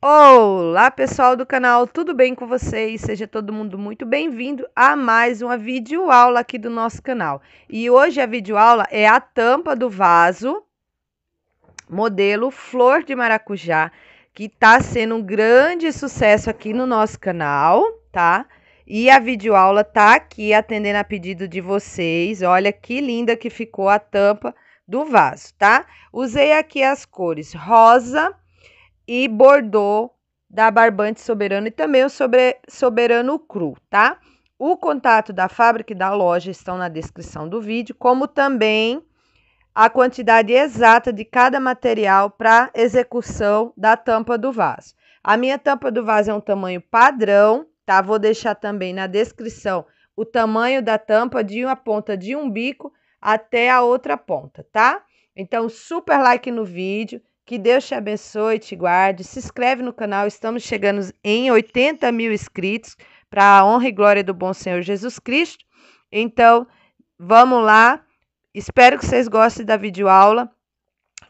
Olá pessoal do canal, tudo bem com vocês? Seja todo mundo muito bem-vindo a mais uma videoaula aqui do nosso canal. E hoje a videoaula é a tampa do vaso modelo Flor de Maracujá, que está sendo um grande sucesso aqui no nosso canal, tá? E a videoaula tá aqui atendendo a pedido de vocês. Olha que linda que ficou a tampa do vaso, tá? Usei aqui as cores rosa, rosa e Bordeaux da Barbante Soberano e também o sobre, Soberano Cru, tá? O contato da fábrica e da loja estão na descrição do vídeo, como também a quantidade exata de cada material para execução da tampa do vaso. A minha tampa do vaso é um tamanho padrão, tá? Vou deixar também na descrição o tamanho da tampa de uma ponta de um bico até a outra ponta, tá? Então, super like no vídeo, que Deus te abençoe, te guarde. Se inscreve no canal, estamos chegando em 80 mil inscritos para a honra e glória do bom Senhor Jesus Cristo. Então, vamos lá. Espero que vocês gostem da videoaula.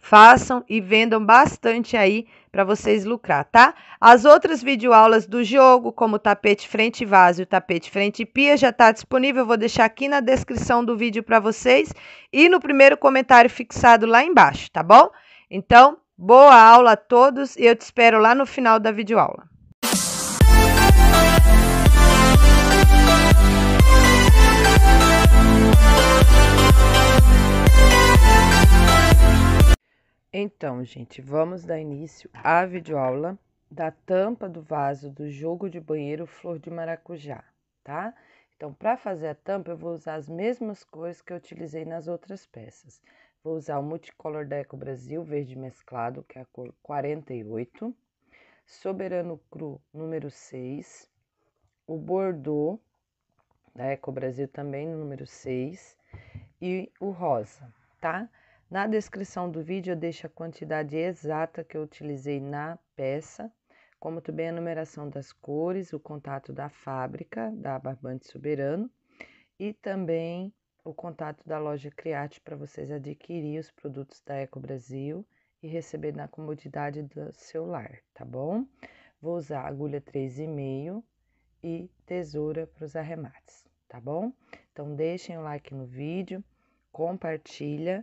Façam e vendam bastante aí para vocês lucrar, tá? As outras videoaulas do jogo, como o tapete frente e vaso e o tapete frente e pia, já está disponível. Eu vou deixar aqui na descrição do vídeo para vocês e no primeiro comentário fixado lá embaixo, tá bom? Então, Boa aula a todos e eu te espero lá no final da videoaula. Então, gente, vamos dar início à videoaula da tampa do vaso do jogo de banheiro flor de maracujá, tá? Então, para fazer a tampa, eu vou usar as mesmas cores que eu utilizei nas outras peças. Vou usar o Multicolor da Eco Brasil, verde mesclado, que é a cor 48. Soberano Cru, número 6. O Bordeaux, da Eco Brasil, também número 6. E o rosa, tá? Na descrição do vídeo eu deixo a quantidade exata que eu utilizei na peça, como também a numeração das cores, o contato da fábrica, da Barbante Soberano, e também o contato da loja Criate para vocês adquirir os produtos da Eco Brasil e receber na comodidade do celular, tá bom? Vou usar agulha 3,5 e tesoura para os arremates, tá bom? Então deixem o like no vídeo, compartilha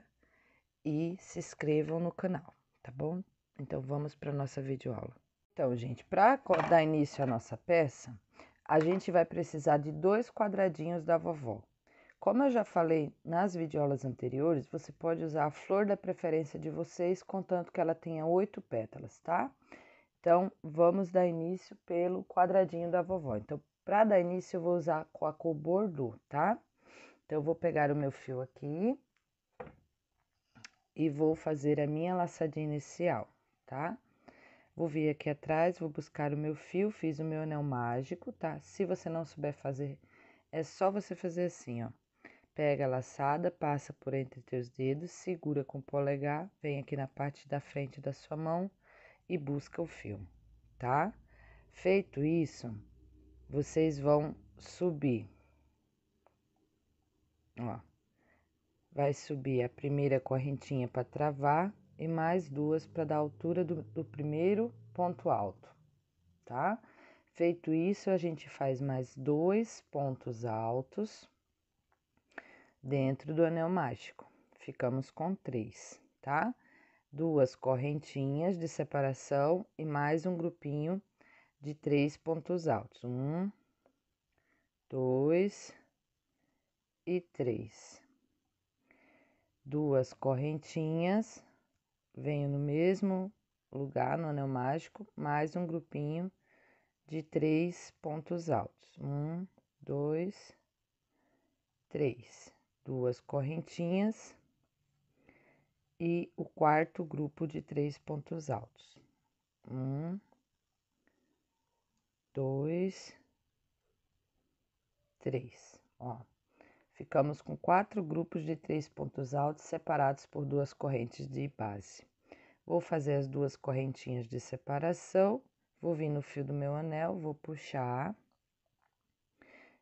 e se inscrevam no canal, tá bom? Então vamos para nossa videoaula. Então, gente, para dar início à nossa peça, a gente vai precisar de dois quadradinhos da vovó, como eu já falei nas videoaulas anteriores, você pode usar a flor da preferência de vocês, contanto que ela tenha oito pétalas, tá? Então, vamos dar início pelo quadradinho da vovó. Então, para dar início, eu vou usar com a cor bordô, tá? Então, eu vou pegar o meu fio aqui e vou fazer a minha laçadinha inicial, tá? Vou vir aqui atrás, vou buscar o meu fio, fiz o meu anel mágico, tá? Se você não souber fazer, é só você fazer assim, ó Pega a laçada, passa por entre teus dedos, segura com o polegar, vem aqui na parte da frente da sua mão e busca o fio, tá? Feito isso, vocês vão subir. Ó. Vai subir a primeira correntinha para travar e mais duas para dar a altura do, do primeiro ponto alto, tá? Feito isso, a gente faz mais dois pontos altos dentro do anel mágico. Ficamos com três, tá? Duas correntinhas de separação e mais um grupinho de três pontos altos. Um, dois e três. Duas correntinhas, venho no mesmo lugar no anel mágico, mais um grupinho de três pontos altos. Um, dois, três duas correntinhas e o quarto grupo de três pontos altos. Um, dois, três. Ó, ficamos com quatro grupos de três pontos altos separados por duas correntes de base. Vou fazer as duas correntinhas de separação, vou vir no fio do meu anel, vou puxar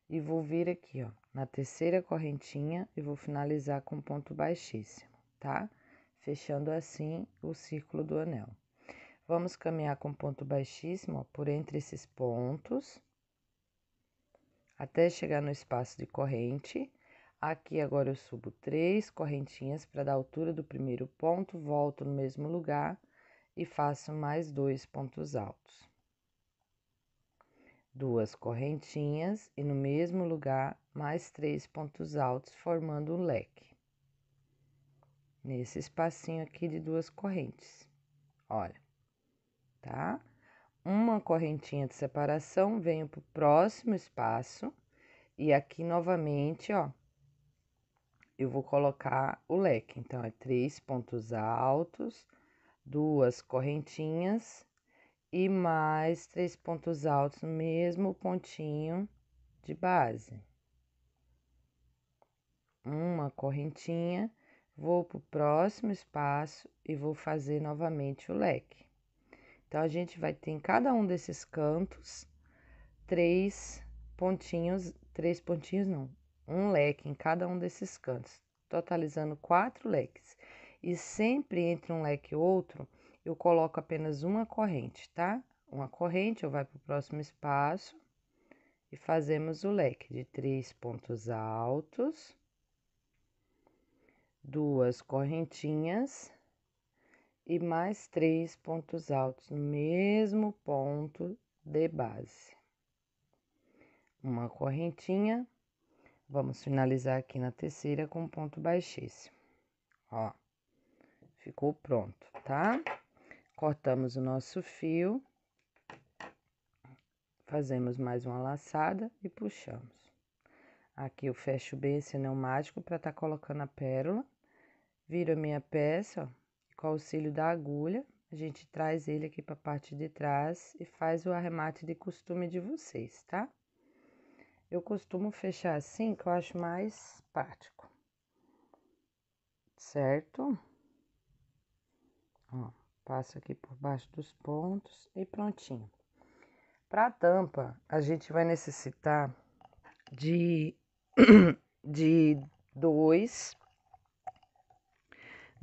e vou vir aqui, ó na terceira correntinha e vou finalizar com ponto baixíssimo, tá? Fechando assim o círculo do anel. Vamos caminhar com ponto baixíssimo ó, por entre esses pontos, até chegar no espaço de corrente. Aqui agora eu subo três correntinhas para dar altura do primeiro ponto, volto no mesmo lugar e faço mais dois pontos altos. Duas correntinhas e no mesmo lugar mais três pontos altos formando um leque. Nesse espacinho aqui de duas correntes. Olha, tá? Uma correntinha de separação, venho pro próximo espaço e aqui novamente, ó, eu vou colocar o leque. Então, é três pontos altos, duas correntinhas e mais três pontos altos no mesmo pontinho de base uma correntinha, vou para o próximo espaço e vou fazer novamente o leque. Então, a gente vai ter em cada um desses cantos três pontinhos, três pontinhos não, um leque em cada um desses cantos, totalizando quatro leques. E sempre entre um leque e outro, eu coloco apenas uma corrente, tá? Uma corrente, eu vou para o próximo espaço e fazemos o leque de três pontos altos duas correntinhas e mais três pontos altos no mesmo ponto de base. Uma correntinha, vamos finalizar aqui na terceira com ponto baixíssimo. Ó, ficou pronto, tá? Cortamos o nosso fio, fazemos mais uma laçada e puxamos. Aqui eu fecho bem esse neumático para estar tá colocando a pérola Viro a minha peça, ó, com o auxílio da agulha, a gente traz ele aqui para a parte de trás e faz o arremate de costume de vocês, tá? Eu costumo fechar assim, que eu acho mais prático. Certo? Ó, passo aqui por baixo dos pontos e prontinho. Para a tampa, a gente vai necessitar de de dois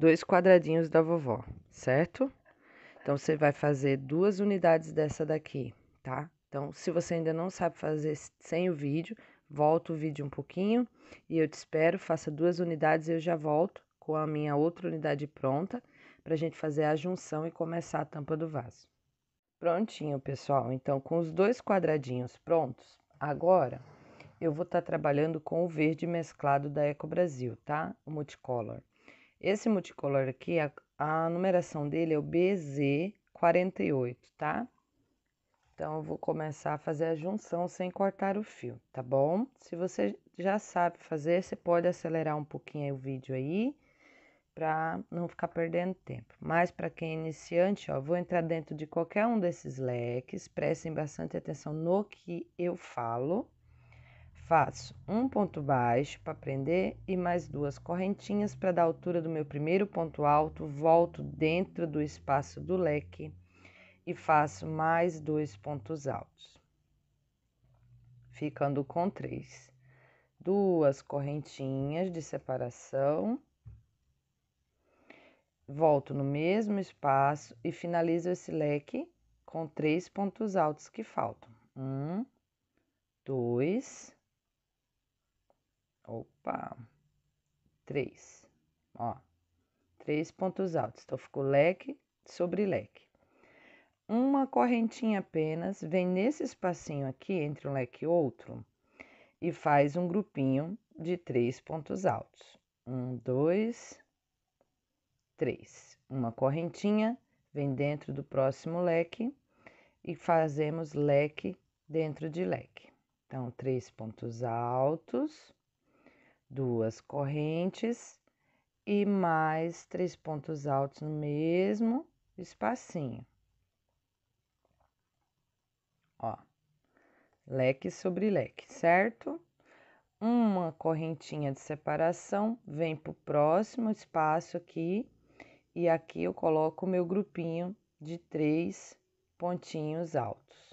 dois quadradinhos da vovó, certo? Então, você vai fazer duas unidades dessa daqui, tá? Então, se você ainda não sabe fazer sem o vídeo, volta o vídeo um pouquinho e eu te espero, faça duas unidades e eu já volto com a minha outra unidade pronta para a gente fazer a junção e começar a tampa do vaso. Prontinho, pessoal. Então, com os dois quadradinhos prontos, agora eu vou estar tá trabalhando com o verde mesclado da Eco Brasil, tá? O multicolor. Esse multicolor aqui, a, a numeração dele é o BZ48, tá? Então, eu vou começar a fazer a junção sem cortar o fio, tá bom? Se você já sabe fazer, você pode acelerar um pouquinho o vídeo aí, para não ficar perdendo tempo. Mas para quem é iniciante, ó, vou entrar dentro de qualquer um desses leques, prestem bastante atenção no que eu falo, Faço um ponto baixo para prender e mais duas correntinhas para dar altura do meu primeiro ponto alto, volto dentro do espaço do leque e faço mais dois pontos altos, ficando com três. Duas correntinhas de separação, volto no mesmo espaço e finalizo esse leque com três pontos altos que faltam. Um, dois, Opa, três. Ó, três pontos altos. Então, ficou leque sobre leque. Uma correntinha apenas vem nesse espacinho aqui, entre um leque e outro, e faz um grupinho de três pontos altos. Um, dois, três. Uma correntinha vem dentro do próximo leque e fazemos leque dentro de leque. Então, três pontos altos duas correntes e mais três pontos altos no mesmo espacinho. Ó, leque sobre leque, certo? Uma correntinha de separação vem para o próximo espaço aqui, e aqui eu coloco o meu grupinho de três pontinhos altos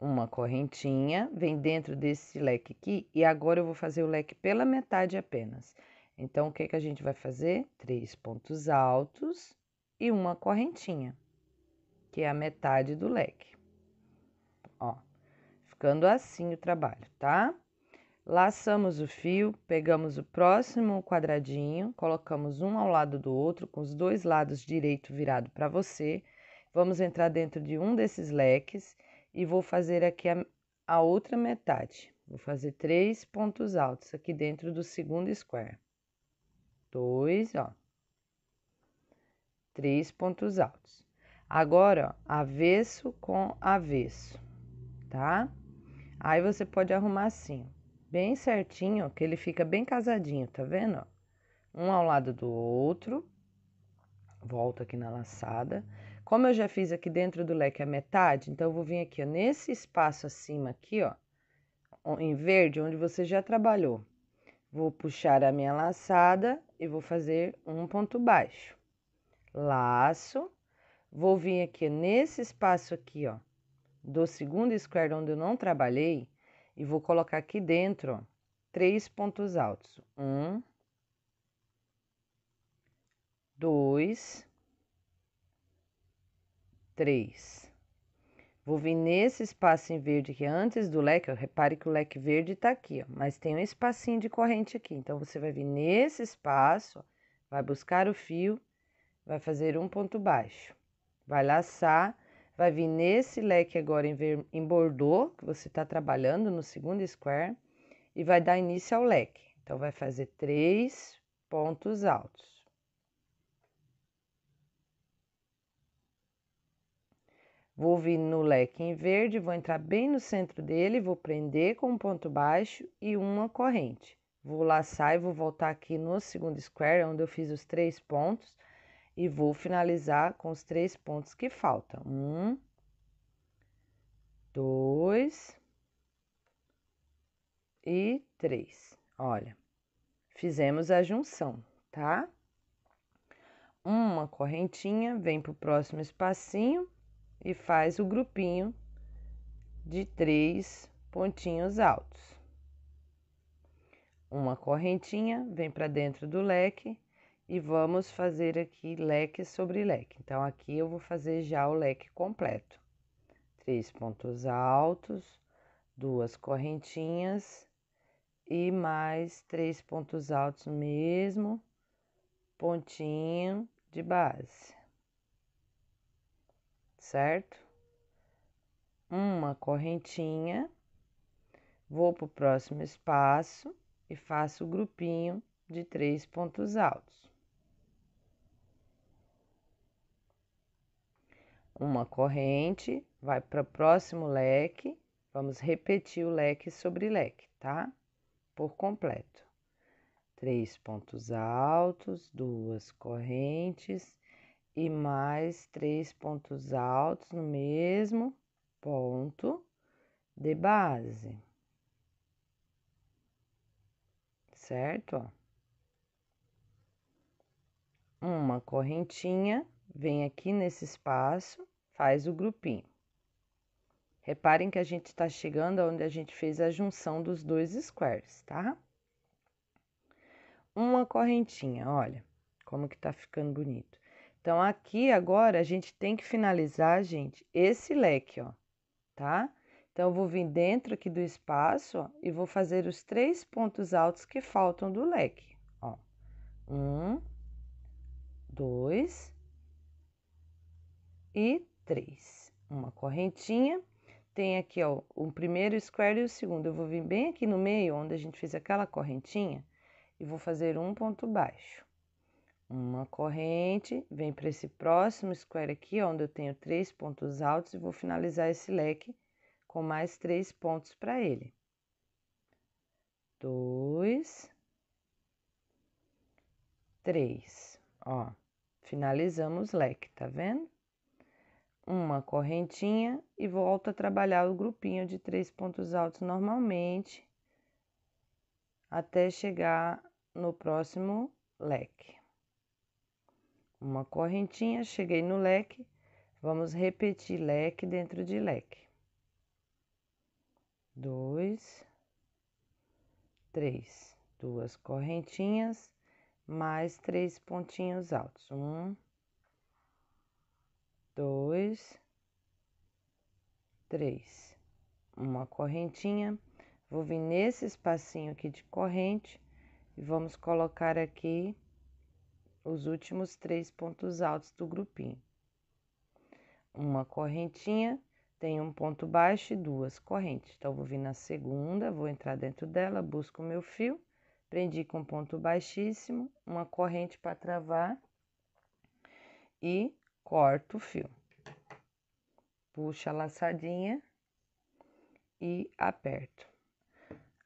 uma correntinha, vem dentro desse leque aqui, e agora eu vou fazer o leque pela metade apenas. Então, o que, que a gente vai fazer? Três pontos altos e uma correntinha, que é a metade do leque. Ó, ficando assim o trabalho, tá? Laçamos o fio, pegamos o próximo quadradinho, colocamos um ao lado do outro, com os dois lados direito virado para você. Vamos entrar dentro de um desses leques e vou fazer aqui a, a outra metade. Vou fazer três pontos altos aqui dentro do segundo square. Dois, ó. Três pontos altos. Agora, ó, avesso com avesso, tá? Aí você pode arrumar assim, bem certinho, que ele fica bem casadinho, tá vendo? Ó? Um ao lado do outro. Volto aqui na laçada. Como eu já fiz aqui dentro do leque a metade, então eu vou vir aqui ó, nesse espaço acima aqui, ó, em verde, onde você já trabalhou. Vou puxar a minha laçada e vou fazer um ponto baixo. Laço. Vou vir aqui nesse espaço aqui, ó, do segundo square onde eu não trabalhei e vou colocar aqui dentro, ó, três pontos altos. Um, dois, 3. Vou vir nesse espacinho verde aqui antes do leque, ó, repare que o leque verde tá aqui, ó, mas tem um espacinho de corrente aqui. Então, você vai vir nesse espaço, ó, vai buscar o fio, vai fazer um ponto baixo, vai laçar, vai vir nesse leque agora em, ver, em bordô, que você tá trabalhando no segundo square, e vai dar início ao leque. Então, vai fazer três pontos altos. Vou vir no leque em verde, vou entrar bem no centro dele, vou prender com um ponto baixo e uma corrente. Vou laçar e vou voltar aqui no segundo square, onde eu fiz os três pontos, e vou finalizar com os três pontos que faltam. Um, dois e três. Olha, fizemos a junção, tá? Uma correntinha, vem para o próximo espacinho e faz o grupinho de três pontinhos altos. Uma correntinha vem para dentro do leque e vamos fazer aqui leque sobre leque. Então, aqui eu vou fazer já o leque completo. Três pontos altos, duas correntinhas e mais três pontos altos mesmo, pontinho de base certo? Uma correntinha, vou para o próximo espaço e faço o grupinho de três pontos altos. Uma corrente, vai para o próximo leque, vamos repetir o leque sobre leque, tá? Por completo. Três pontos altos, duas correntes, e mais três pontos altos no mesmo ponto de base. Certo? Uma correntinha, vem aqui nesse espaço, faz o grupinho. Reparem que a gente está chegando onde a gente fez a junção dos dois squares, tá? Uma correntinha, olha como que tá ficando bonito. Então aqui agora a gente tem que finalizar, gente, esse leque, ó, tá? Então eu vou vir dentro aqui do espaço ó, e vou fazer os três pontos altos que faltam do leque, ó. Um, dois e três. Uma correntinha. Tem aqui, ó, o primeiro square e o segundo. Eu vou vir bem aqui no meio, onde a gente fez aquela correntinha, e vou fazer um ponto baixo uma corrente, vem para esse próximo square aqui, onde eu tenho três pontos altos, e vou finalizar esse leque com mais três pontos para ele. Dois, três, ó, finalizamos o leque, tá vendo? Uma correntinha e volto a trabalhar o grupinho de três pontos altos normalmente, até chegar no próximo leque uma correntinha, cheguei no leque, vamos repetir leque dentro de leque. Dois, três, duas correntinhas, mais três pontinhos altos. Um, dois, três. Uma correntinha. Vou vir nesse espacinho aqui de corrente e vamos colocar aqui os últimos três pontos altos do grupinho. Uma correntinha tem um ponto baixo e duas correntes. Então, vou vir na segunda, vou entrar dentro dela, busco o meu fio, prendi com ponto baixíssimo, uma corrente para travar e corto o fio. Puxa a laçadinha e aperto.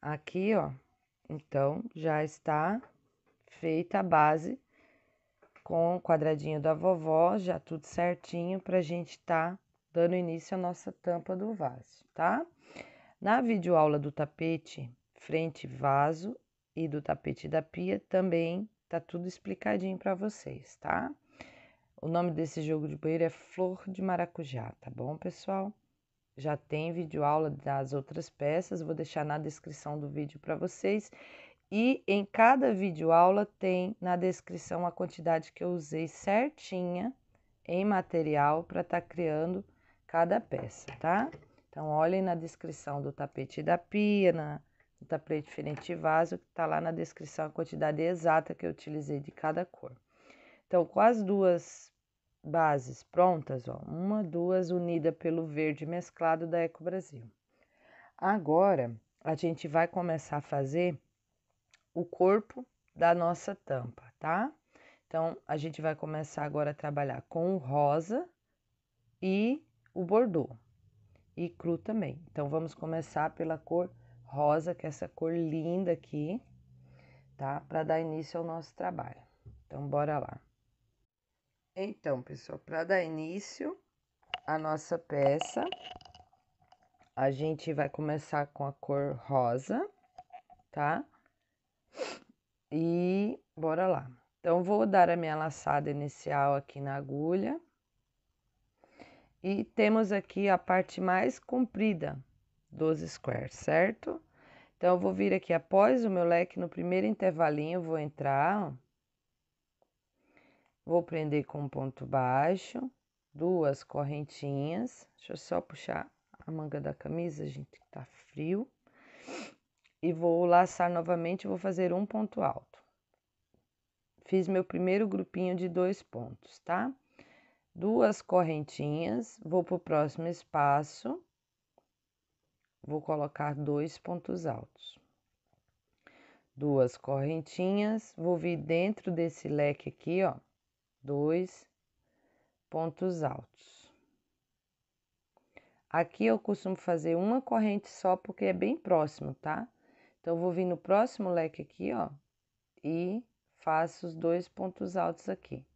Aqui, ó, então já está feita a base com o quadradinho da vovó, já tudo certinho, para a gente estar tá dando início à nossa tampa do vaso, tá? Na videoaula do tapete, frente vaso e do tapete da pia, também tá tudo explicadinho para vocês, tá? O nome desse jogo de banheiro é Flor de Maracujá, tá bom, pessoal? Já tem videoaula das outras peças, vou deixar na descrição do vídeo para vocês. E em cada videoaula tem na descrição a quantidade que eu usei certinha em material para estar tá criando cada peça, tá? Então, olhem na descrição do tapete da pia, na, do tapete diferente vaso, que está lá na descrição a quantidade exata que eu utilizei de cada cor. Então, com as duas bases prontas, ó, uma, duas unida pelo verde mesclado da Eco Brasil. Agora, a gente vai começar a fazer o corpo da nossa tampa, tá? Então, a gente vai começar agora a trabalhar com o rosa e o bordô e cru também. Então, vamos começar pela cor rosa, que é essa cor linda aqui, tá? Para dar início ao nosso trabalho. Então, bora lá. Então, pessoal, para dar início à nossa peça, a gente vai começar com a cor rosa, tá? E bora lá. Então, vou dar a minha laçada inicial aqui na agulha. E temos aqui a parte mais comprida dos squares, certo? Então, eu vou vir aqui após o meu leque, no primeiro intervalinho, vou entrar, vou prender com um ponto baixo, duas correntinhas. Deixa eu só puxar a manga da camisa, gente, que tá frio e vou laçar novamente vou fazer um ponto alto. Fiz meu primeiro grupinho de dois pontos, tá? Duas correntinhas, vou para o próximo espaço, vou colocar dois pontos altos. Duas correntinhas, vou vir dentro desse leque aqui, ó, dois pontos altos. Aqui eu costumo fazer uma corrente só porque é bem próximo, tá? Então, vou vir no próximo leque aqui, ó, e faço os dois pontos altos aqui.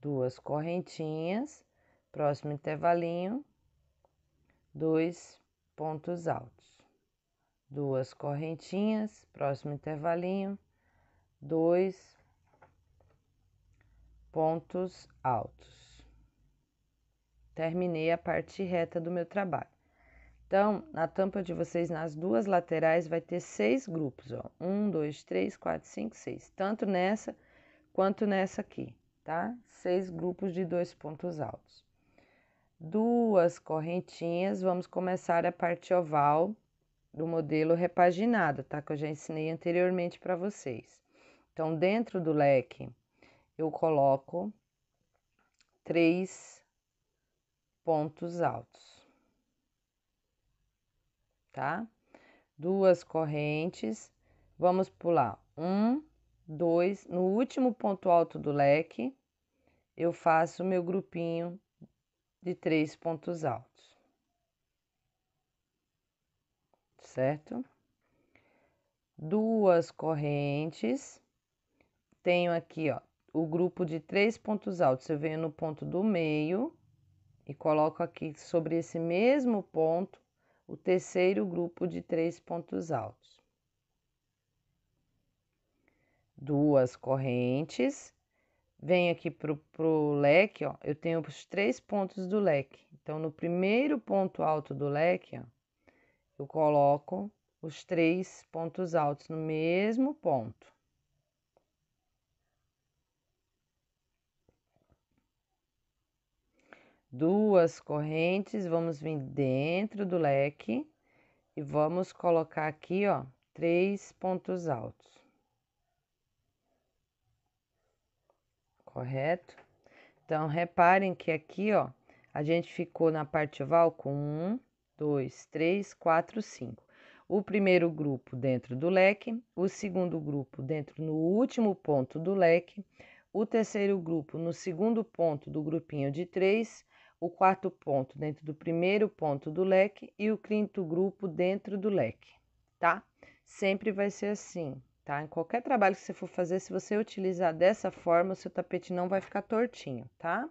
Duas correntinhas, próximo intervalinho, dois pontos altos. Duas correntinhas, próximo intervalinho, dois pontos altos. Terminei a parte reta do meu trabalho. Então, na tampa de vocês, nas duas laterais, vai ter seis grupos, ó. Um, dois, três, quatro, cinco, seis. Tanto nessa quanto nessa aqui, tá? Seis grupos de dois pontos altos. Duas correntinhas, vamos começar a parte oval do modelo repaginado, tá? Que eu já ensinei anteriormente para vocês. Então, dentro do leque, eu coloco três pontos altos tá? Duas correntes, vamos pular um, dois, no último ponto alto do leque, eu faço o meu grupinho de três pontos altos, certo? Duas correntes, tenho aqui, ó, o grupo de três pontos altos, eu venho no ponto do meio e coloco aqui sobre esse mesmo ponto o terceiro grupo de três pontos altos. Duas correntes. Venho aqui para o leque, ó, eu tenho os três pontos do leque. Então, no primeiro ponto alto do leque, ó, eu coloco os três pontos altos no mesmo ponto. duas correntes, vamos vir dentro do leque e vamos colocar aqui, ó, três pontos altos. Correto? Então, reparem que aqui, ó, a gente ficou na parte oval com um, dois, três, quatro, cinco. O primeiro grupo dentro do leque, o segundo grupo dentro no último ponto do leque, o terceiro grupo no segundo ponto do grupinho de três, o quarto ponto dentro do primeiro ponto do leque e o quinto grupo dentro do leque, tá? Sempre vai ser assim, tá? Em qualquer trabalho que você for fazer, se você utilizar dessa forma, o seu tapete não vai ficar tortinho, tá?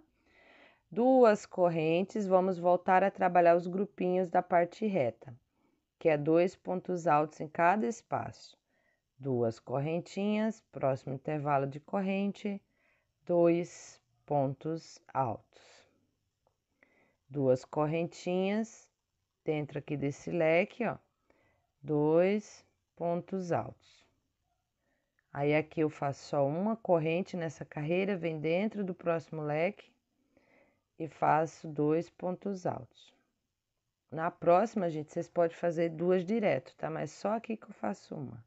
Duas correntes, vamos voltar a trabalhar os grupinhos da parte reta, que é dois pontos altos em cada espaço. Duas correntinhas, próximo intervalo de corrente, dois pontos altos duas correntinhas dentro aqui desse leque, ó, dois pontos altos. Aí aqui eu faço só uma corrente nessa carreira, vem dentro do próximo leque e faço dois pontos altos. Na próxima, gente, vocês podem fazer duas direto, tá? Mas só aqui que eu faço uma.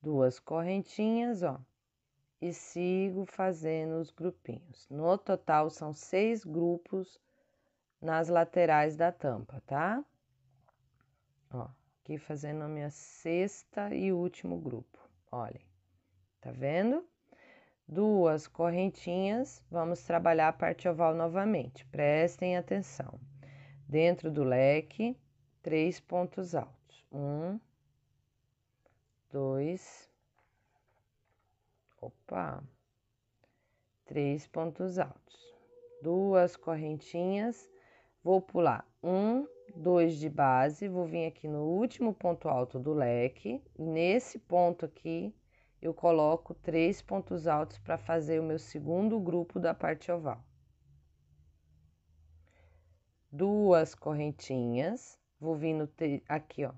Duas correntinhas, ó, e sigo fazendo os grupinhos. No total, são seis grupos nas laterais da tampa, tá? Ó, aqui fazendo a minha sexta e último grupo, olhem, tá vendo? Duas correntinhas, vamos trabalhar a parte oval novamente, prestem atenção. Dentro do leque, três pontos altos, um, dois, opa, três pontos altos, duas correntinhas, Vou pular um, dois de base, vou vir aqui no último ponto alto do leque. Nesse ponto aqui, eu coloco três pontos altos para fazer o meu segundo grupo da parte oval. Duas correntinhas, vou vir no aqui, ó,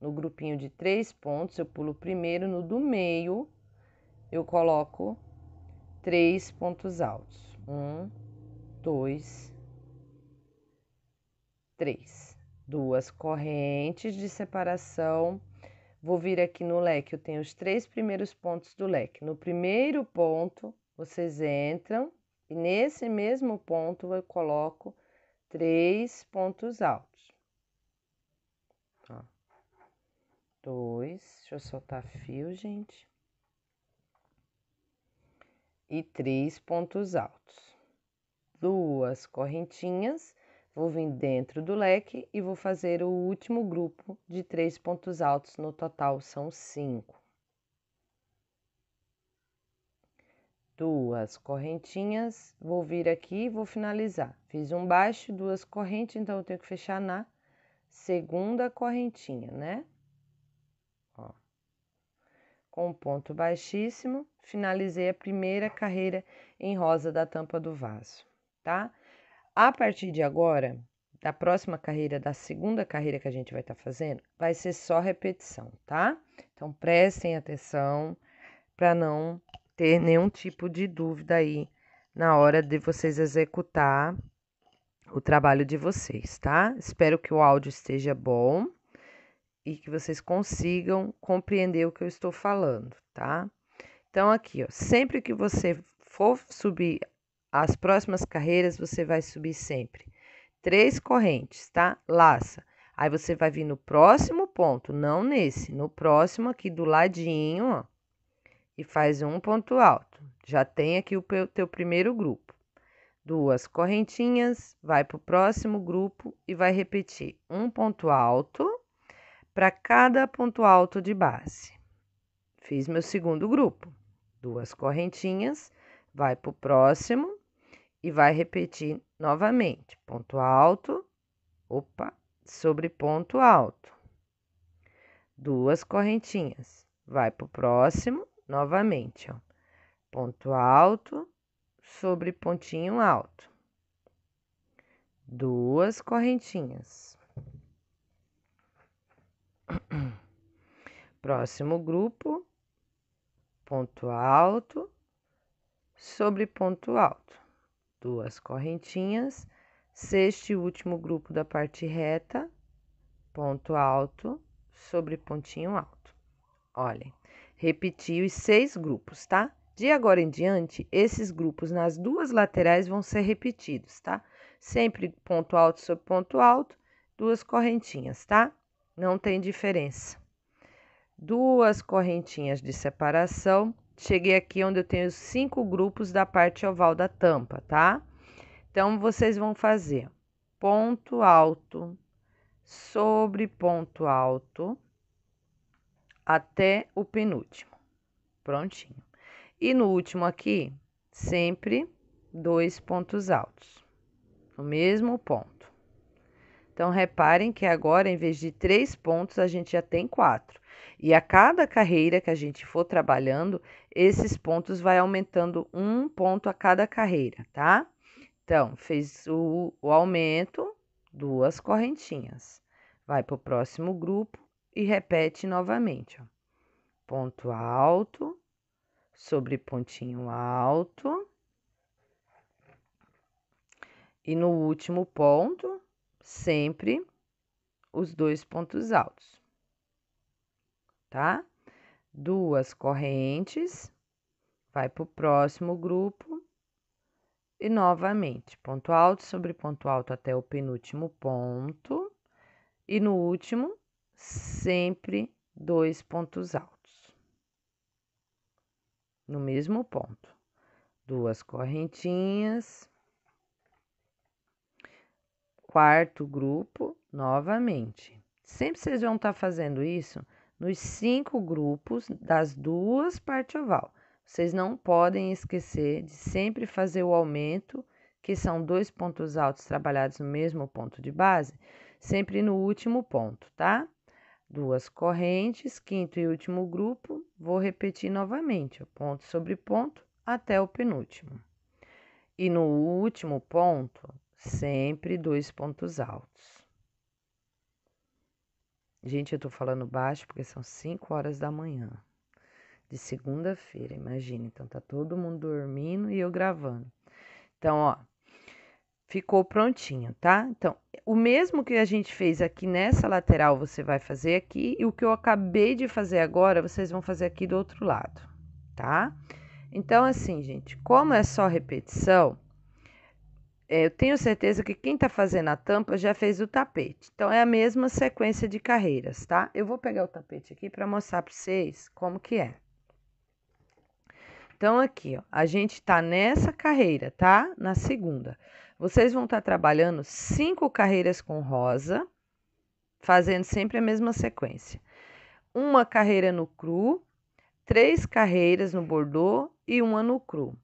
no grupinho de três pontos, eu pulo primeiro no do meio, eu coloco três pontos altos. Um, dois, três, Duas correntes de separação. Vou vir aqui no leque, eu tenho os três primeiros pontos do leque. No primeiro ponto, vocês entram e nesse mesmo ponto eu coloco três pontos altos. Ó. Dois, deixa eu soltar fio, gente. E três pontos altos. Duas correntinhas Vou vir dentro do leque e vou fazer o último grupo de três pontos altos, no total são cinco. Duas correntinhas, vou vir aqui e vou finalizar. Fiz um baixo, duas correntes, então eu tenho que fechar na segunda correntinha, né? Ó. Com um ponto baixíssimo, finalizei a primeira carreira em rosa da tampa do vaso, tá? A partir de agora, da próxima carreira, da segunda carreira que a gente vai estar tá fazendo, vai ser só repetição, tá? Então prestem atenção para não ter nenhum tipo de dúvida aí na hora de vocês executar o trabalho de vocês, tá? Espero que o áudio esteja bom e que vocês consigam compreender o que eu estou falando, tá? Então aqui, ó, sempre que você for subir as próximas carreiras você vai subir sempre. Três correntes, tá? Laça. Aí você vai vir no próximo ponto, não nesse, no próximo aqui do ladinho, ó. E faz um ponto alto. Já tem aqui o teu primeiro grupo. Duas correntinhas, vai para o próximo grupo e vai repetir um ponto alto para cada ponto alto de base. Fiz meu segundo grupo. Duas correntinhas, vai para o próximo e vai repetir novamente. Ponto alto, opa, sobre ponto alto. Duas correntinhas. Vai para o próximo novamente, ó. Ponto alto sobre pontinho alto. Duas correntinhas. Próximo grupo, ponto alto sobre ponto alto duas correntinhas, sexto e último grupo da parte reta, ponto alto sobre pontinho alto. Olhem, repeti os seis grupos, tá? De agora em diante, esses grupos nas duas laterais vão ser repetidos, tá? Sempre ponto alto sobre ponto alto, duas correntinhas, tá? Não tem diferença. Duas correntinhas de separação Cheguei aqui onde eu tenho cinco grupos da parte oval da tampa, tá? Então, vocês vão fazer ponto alto sobre ponto alto até o penúltimo. Prontinho. E no último aqui, sempre dois pontos altos, no mesmo ponto. Então reparem que agora, em vez de três pontos, a gente já tem quatro. E a cada carreira que a gente for trabalhando, esses pontos vai aumentando um ponto a cada carreira, tá? Então, fez o, o aumento, duas correntinhas. Vai para o próximo grupo e repete novamente. Ó. Ponto alto, sobre pontinho alto. E no último ponto, sempre os dois pontos altos, tá? Duas correntes, vai para o próximo grupo e novamente ponto alto sobre ponto alto até o penúltimo ponto, e no último, sempre dois pontos altos no mesmo ponto, duas correntinhas quarto grupo novamente. Sempre vocês vão estar tá fazendo isso nos cinco grupos das duas partes oval. Vocês não podem esquecer de sempre fazer o aumento, que são dois pontos altos trabalhados no mesmo ponto de base, sempre no último ponto, tá? Duas correntes, quinto e último grupo, vou repetir novamente, ponto sobre ponto, até o penúltimo. E no último ponto, sempre dois pontos altos. Gente, eu tô falando baixo porque são 5 horas da manhã de segunda-feira, imagina. Então tá todo mundo dormindo e eu gravando. Então, ó, ficou prontinho, tá? Então, o mesmo que a gente fez aqui nessa lateral, você vai fazer aqui, e o que eu acabei de fazer agora, vocês vão fazer aqui do outro lado, tá? Então, assim, gente, como é só repetição, é, eu tenho certeza que quem está fazendo a tampa já fez o tapete. Então, é a mesma sequência de carreiras, tá? Eu vou pegar o tapete aqui para mostrar para vocês como que é. Então, aqui, ó, a gente está nessa carreira, tá? Na segunda. Vocês vão estar tá trabalhando cinco carreiras com rosa, fazendo sempre a mesma sequência. Uma carreira no cru, três carreiras no bordô e uma no cru.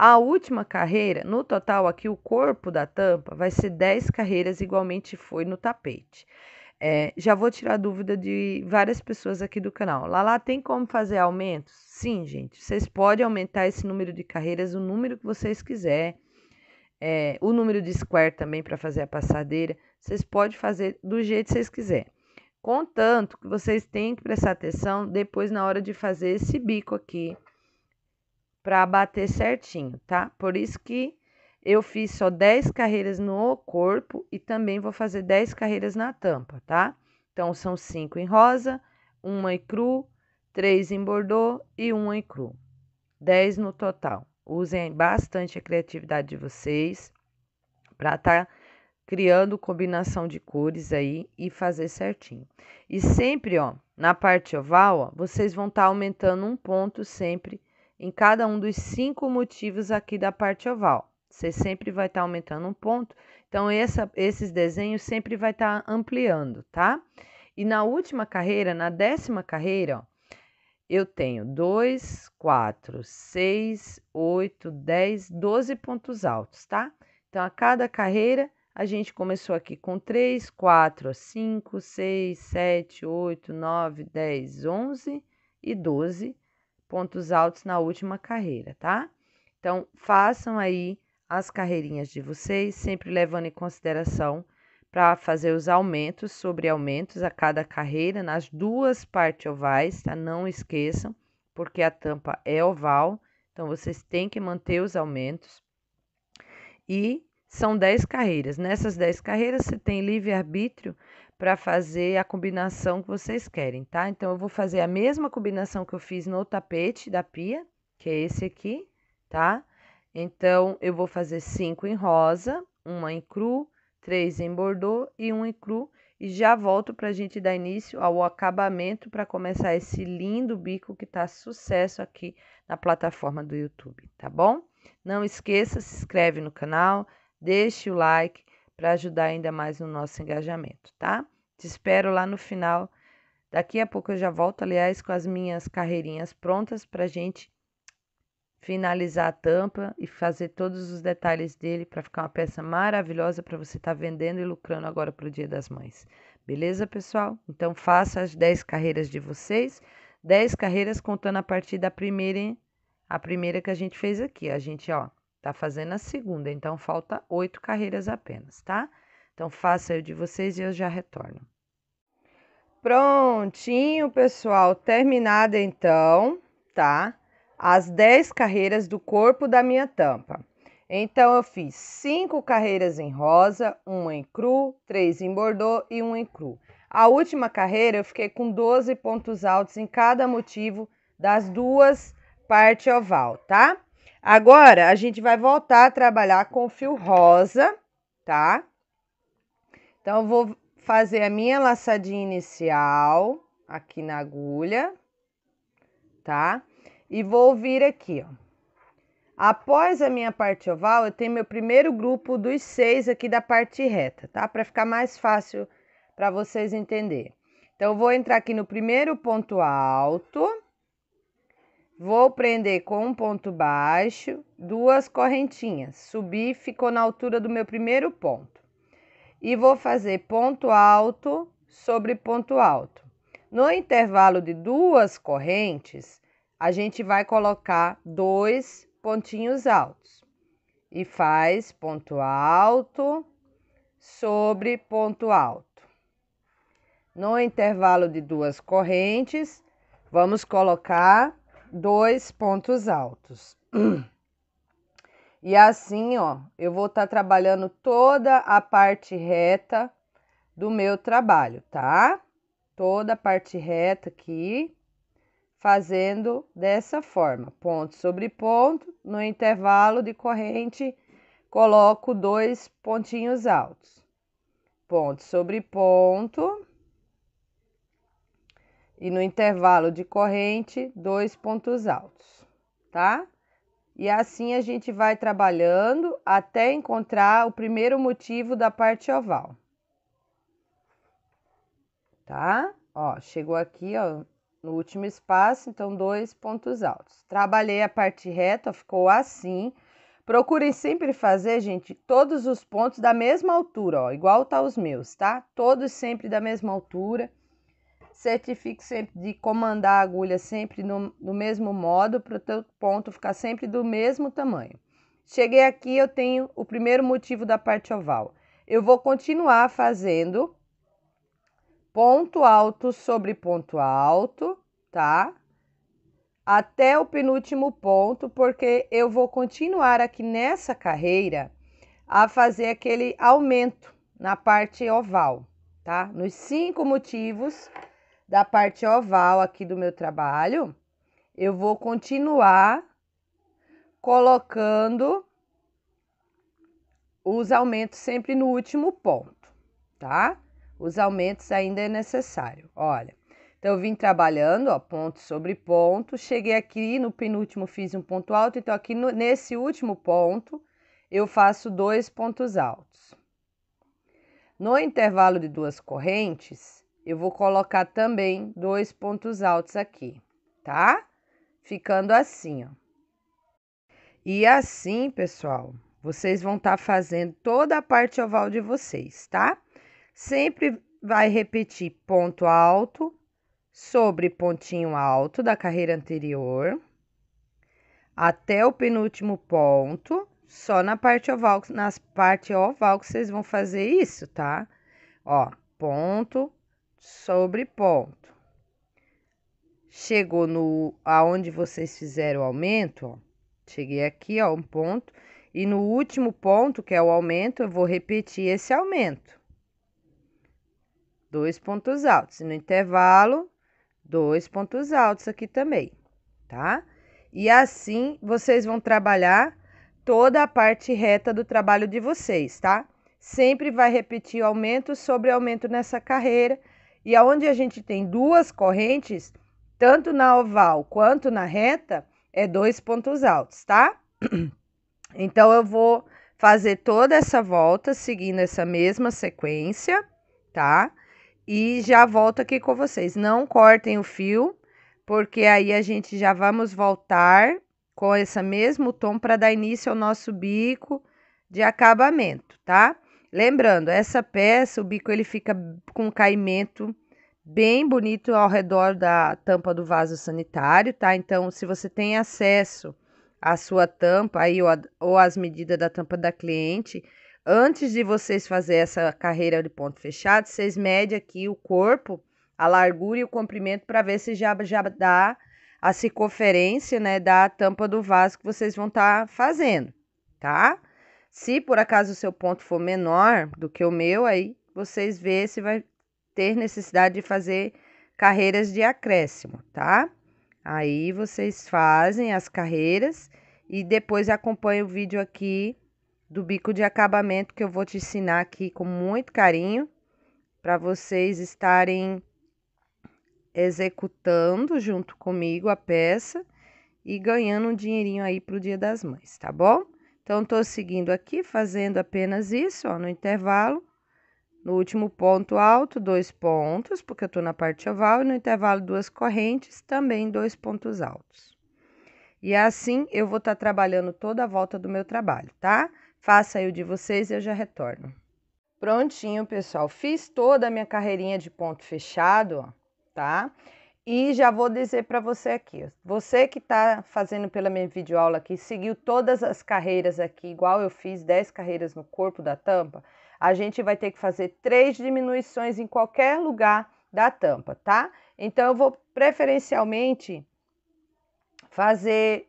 A última carreira, no total aqui o corpo da tampa, vai ser 10 carreiras igualmente foi no tapete. É, já vou tirar dúvida de várias pessoas aqui do canal. Lá lá tem como fazer aumentos? Sim, gente. Vocês podem aumentar esse número de carreiras, o número que vocês quiser. É, o número de square também para fazer a passadeira. Vocês podem fazer do jeito que vocês quiserem. Contanto que vocês têm que prestar atenção depois na hora de fazer esse bico aqui para bater certinho, tá? Por isso que eu fiz só 10 carreiras no corpo e também vou fazer 10 carreiras na tampa, tá? Então são 5 em rosa, 1 em cru, 3 em bordô e 1 em cru. 10 no total. Usem bastante a criatividade de vocês para tá criando combinação de cores aí e fazer certinho. E sempre, ó, na parte oval, ó, vocês vão estar tá aumentando um ponto sempre em cada um dos cinco motivos aqui da parte oval. Você sempre vai estar tá aumentando um ponto, então essa, esses desenhos sempre vai estar tá ampliando, tá? E na última carreira, na décima carreira, ó, eu tenho 2, 4, 6, 8, 10, 12 pontos altos, tá? Então, a cada carreira, a gente começou aqui com 3, 4, 5, 6, 7, 8, 9, 10, 11 e 12 pontos pontos altos na última carreira, tá? Então, façam aí as carreirinhas de vocês, sempre levando em consideração para fazer os aumentos sobre aumentos a cada carreira nas duas partes ovais, tá? Não esqueçam, porque a tampa é oval, então vocês têm que manter os aumentos. E são 10 carreiras. Nessas 10 carreiras você tem livre arbítrio para fazer a combinação que vocês querem, tá? Então, eu vou fazer a mesma combinação que eu fiz no tapete da pia, que é esse aqui, tá? Então, eu vou fazer cinco em rosa, uma em cru, três em bordô e um em cru. E já volto para a gente dar início ao acabamento para começar esse lindo bico que tá sucesso aqui na plataforma do YouTube, tá bom? Não esqueça, se inscreve no canal, deixe o like, para ajudar ainda mais no nosso engajamento, tá? Te espero lá no final. Daqui a pouco eu já volto, aliás, com as minhas carreirinhas prontas para gente finalizar a tampa e fazer todos os detalhes dele para ficar uma peça maravilhosa para você estar tá vendendo e lucrando agora para o Dia das Mães. Beleza, pessoal? Então faça as 10 carreiras de vocês, 10 carreiras contando a partir da primeira, a primeira que a gente fez aqui. A gente, ó, Tá fazendo a segunda, então falta oito carreiras apenas, tá? Então faça o de vocês e eu já retorno. Prontinho, pessoal, terminada então, tá? As dez carreiras do corpo da minha tampa. Então eu fiz cinco carreiras em rosa, uma em cru, três em bordô e uma em cru. A última carreira eu fiquei com 12 pontos altos em cada motivo das duas partes oval, tá? Agora, a gente vai voltar a trabalhar com fio rosa, tá? Então, eu vou fazer a minha laçadinha inicial aqui na agulha, tá? E vou vir aqui, ó. Após a minha parte oval, eu tenho meu primeiro grupo dos seis aqui da parte reta, tá? Para ficar mais fácil para vocês entenderem. Então, eu vou entrar aqui no primeiro ponto alto Vou prender com um ponto baixo, duas correntinhas. Subi, ficou na altura do meu primeiro ponto. E vou fazer ponto alto sobre ponto alto. No intervalo de duas correntes, a gente vai colocar dois pontinhos altos. E faz ponto alto sobre ponto alto. No intervalo de duas correntes, vamos colocar dois pontos altos. E assim, ó, eu vou estar tá trabalhando toda a parte reta do meu trabalho, tá? Toda a parte reta aqui, fazendo dessa forma, ponto sobre ponto, no intervalo de corrente, coloco dois pontinhos altos. Ponto sobre ponto e no intervalo de corrente, dois pontos altos, tá? E assim a gente vai trabalhando até encontrar o primeiro motivo da parte oval. Tá? Ó, chegou aqui, ó, no último espaço, então dois pontos altos. Trabalhei a parte reta, ficou assim. Procurem sempre fazer, gente, todos os pontos da mesma altura, ó, igual tá os meus, tá? Todos sempre da mesma altura certifique sempre de comandar a agulha sempre no, no mesmo modo, para o teu ponto ficar sempre do mesmo tamanho. Cheguei aqui, eu tenho o primeiro motivo da parte oval. Eu vou continuar fazendo ponto alto sobre ponto alto, tá? Até o penúltimo ponto, porque eu vou continuar aqui nessa carreira a fazer aquele aumento na parte oval, tá? Nos cinco motivos da parte oval aqui do meu trabalho, eu vou continuar colocando os aumentos sempre no último ponto, tá? Os aumentos ainda é necessário, olha. Então, eu vim trabalhando, ó, ponto sobre ponto, cheguei aqui no penúltimo, fiz um ponto alto, então aqui no, nesse último ponto, eu faço dois pontos altos. No intervalo de duas correntes, eu vou colocar também dois pontos altos aqui, tá? Ficando assim, ó. E assim, pessoal, vocês vão estar tá fazendo toda a parte oval de vocês, tá? Sempre vai repetir ponto alto sobre pontinho alto da carreira anterior até o penúltimo ponto, só na parte oval, nas parte oval que vocês vão fazer isso, tá? Ó, ponto, sobre ponto. Chegou no aonde vocês fizeram o aumento, ó. Cheguei aqui, ó, um ponto. E no último ponto, que é o aumento, eu vou repetir esse aumento. Dois pontos altos. E no intervalo, dois pontos altos aqui também, tá? E assim vocês vão trabalhar toda a parte reta do trabalho de vocês, tá? Sempre vai repetir aumento sobre aumento nessa carreira e aonde a gente tem duas correntes, tanto na oval quanto na reta, é dois pontos altos, tá? Então eu vou fazer toda essa volta seguindo essa mesma sequência, tá? E já volto aqui com vocês. Não cortem o fio, porque aí a gente já vamos voltar com esse mesmo tom para dar início ao nosso bico de acabamento, tá? Lembrando, essa peça, o bico ele fica com um caimento bem bonito ao redor da tampa do vaso sanitário, tá? Então, se você tem acesso à sua tampa aí ou, a, ou às medidas da tampa da cliente, antes de vocês fazer essa carreira de ponto fechado, vocês medem aqui o corpo, a largura e o comprimento para ver se já, já dá a circunferência, né, da tampa do vaso que vocês vão estar tá fazendo, tá? Se por acaso o seu ponto for menor do que o meu, aí vocês vê se vai ter necessidade de fazer carreiras de acréscimo, tá? Aí vocês fazem as carreiras e depois acompanha o vídeo aqui do bico de acabamento que eu vou te ensinar aqui com muito carinho para vocês estarem executando junto comigo a peça e ganhando um dinheirinho aí pro Dia das Mães, tá bom? Então, estou seguindo aqui, fazendo apenas isso, ó, no intervalo. No último ponto alto, dois pontos, porque eu estou na parte oval, e no intervalo, duas correntes, também dois pontos altos. E assim eu vou estar tá trabalhando toda a volta do meu trabalho, tá? Faça aí o de vocês e eu já retorno. Prontinho, pessoal. Fiz toda a minha carreirinha de ponto fechado, ó, tá? E já vou dizer para você aqui, você que está fazendo pela minha videoaula aqui, seguiu todas as carreiras aqui, igual eu fiz 10 carreiras no corpo da tampa, a gente vai ter que fazer três diminuições em qualquer lugar da tampa, tá? Então, eu vou preferencialmente fazer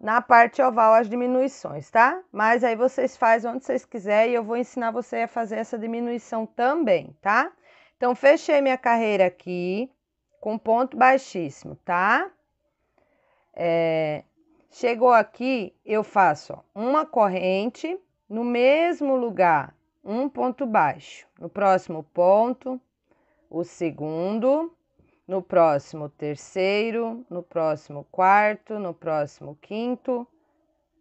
na parte oval as diminuições, tá? Mas aí vocês fazem onde vocês quiserem e eu vou ensinar você a fazer essa diminuição também, tá? Então, fechei minha carreira aqui com ponto baixíssimo, tá? É, chegou aqui, eu faço ó, uma corrente no mesmo lugar, um ponto baixo. No próximo ponto, o segundo, no próximo terceiro, no próximo quarto, no próximo quinto,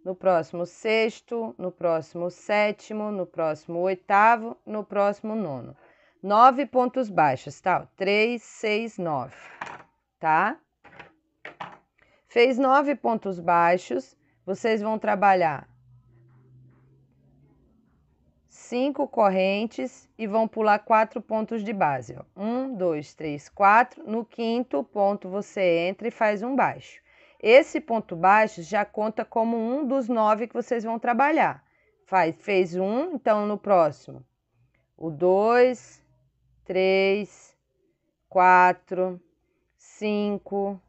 no próximo sexto, no próximo sétimo, no próximo oitavo, no próximo nono. Nove pontos baixos, tá? Três, seis, nove, tá? Fez nove pontos baixos, vocês vão trabalhar cinco correntes e vão pular quatro pontos de base. Ó. Um, dois, três, quatro. No quinto ponto, você entra e faz um baixo. Esse ponto baixo já conta como um dos nove que vocês vão trabalhar. Faz, fez um, então no próximo, o dois, três, quatro, cinco,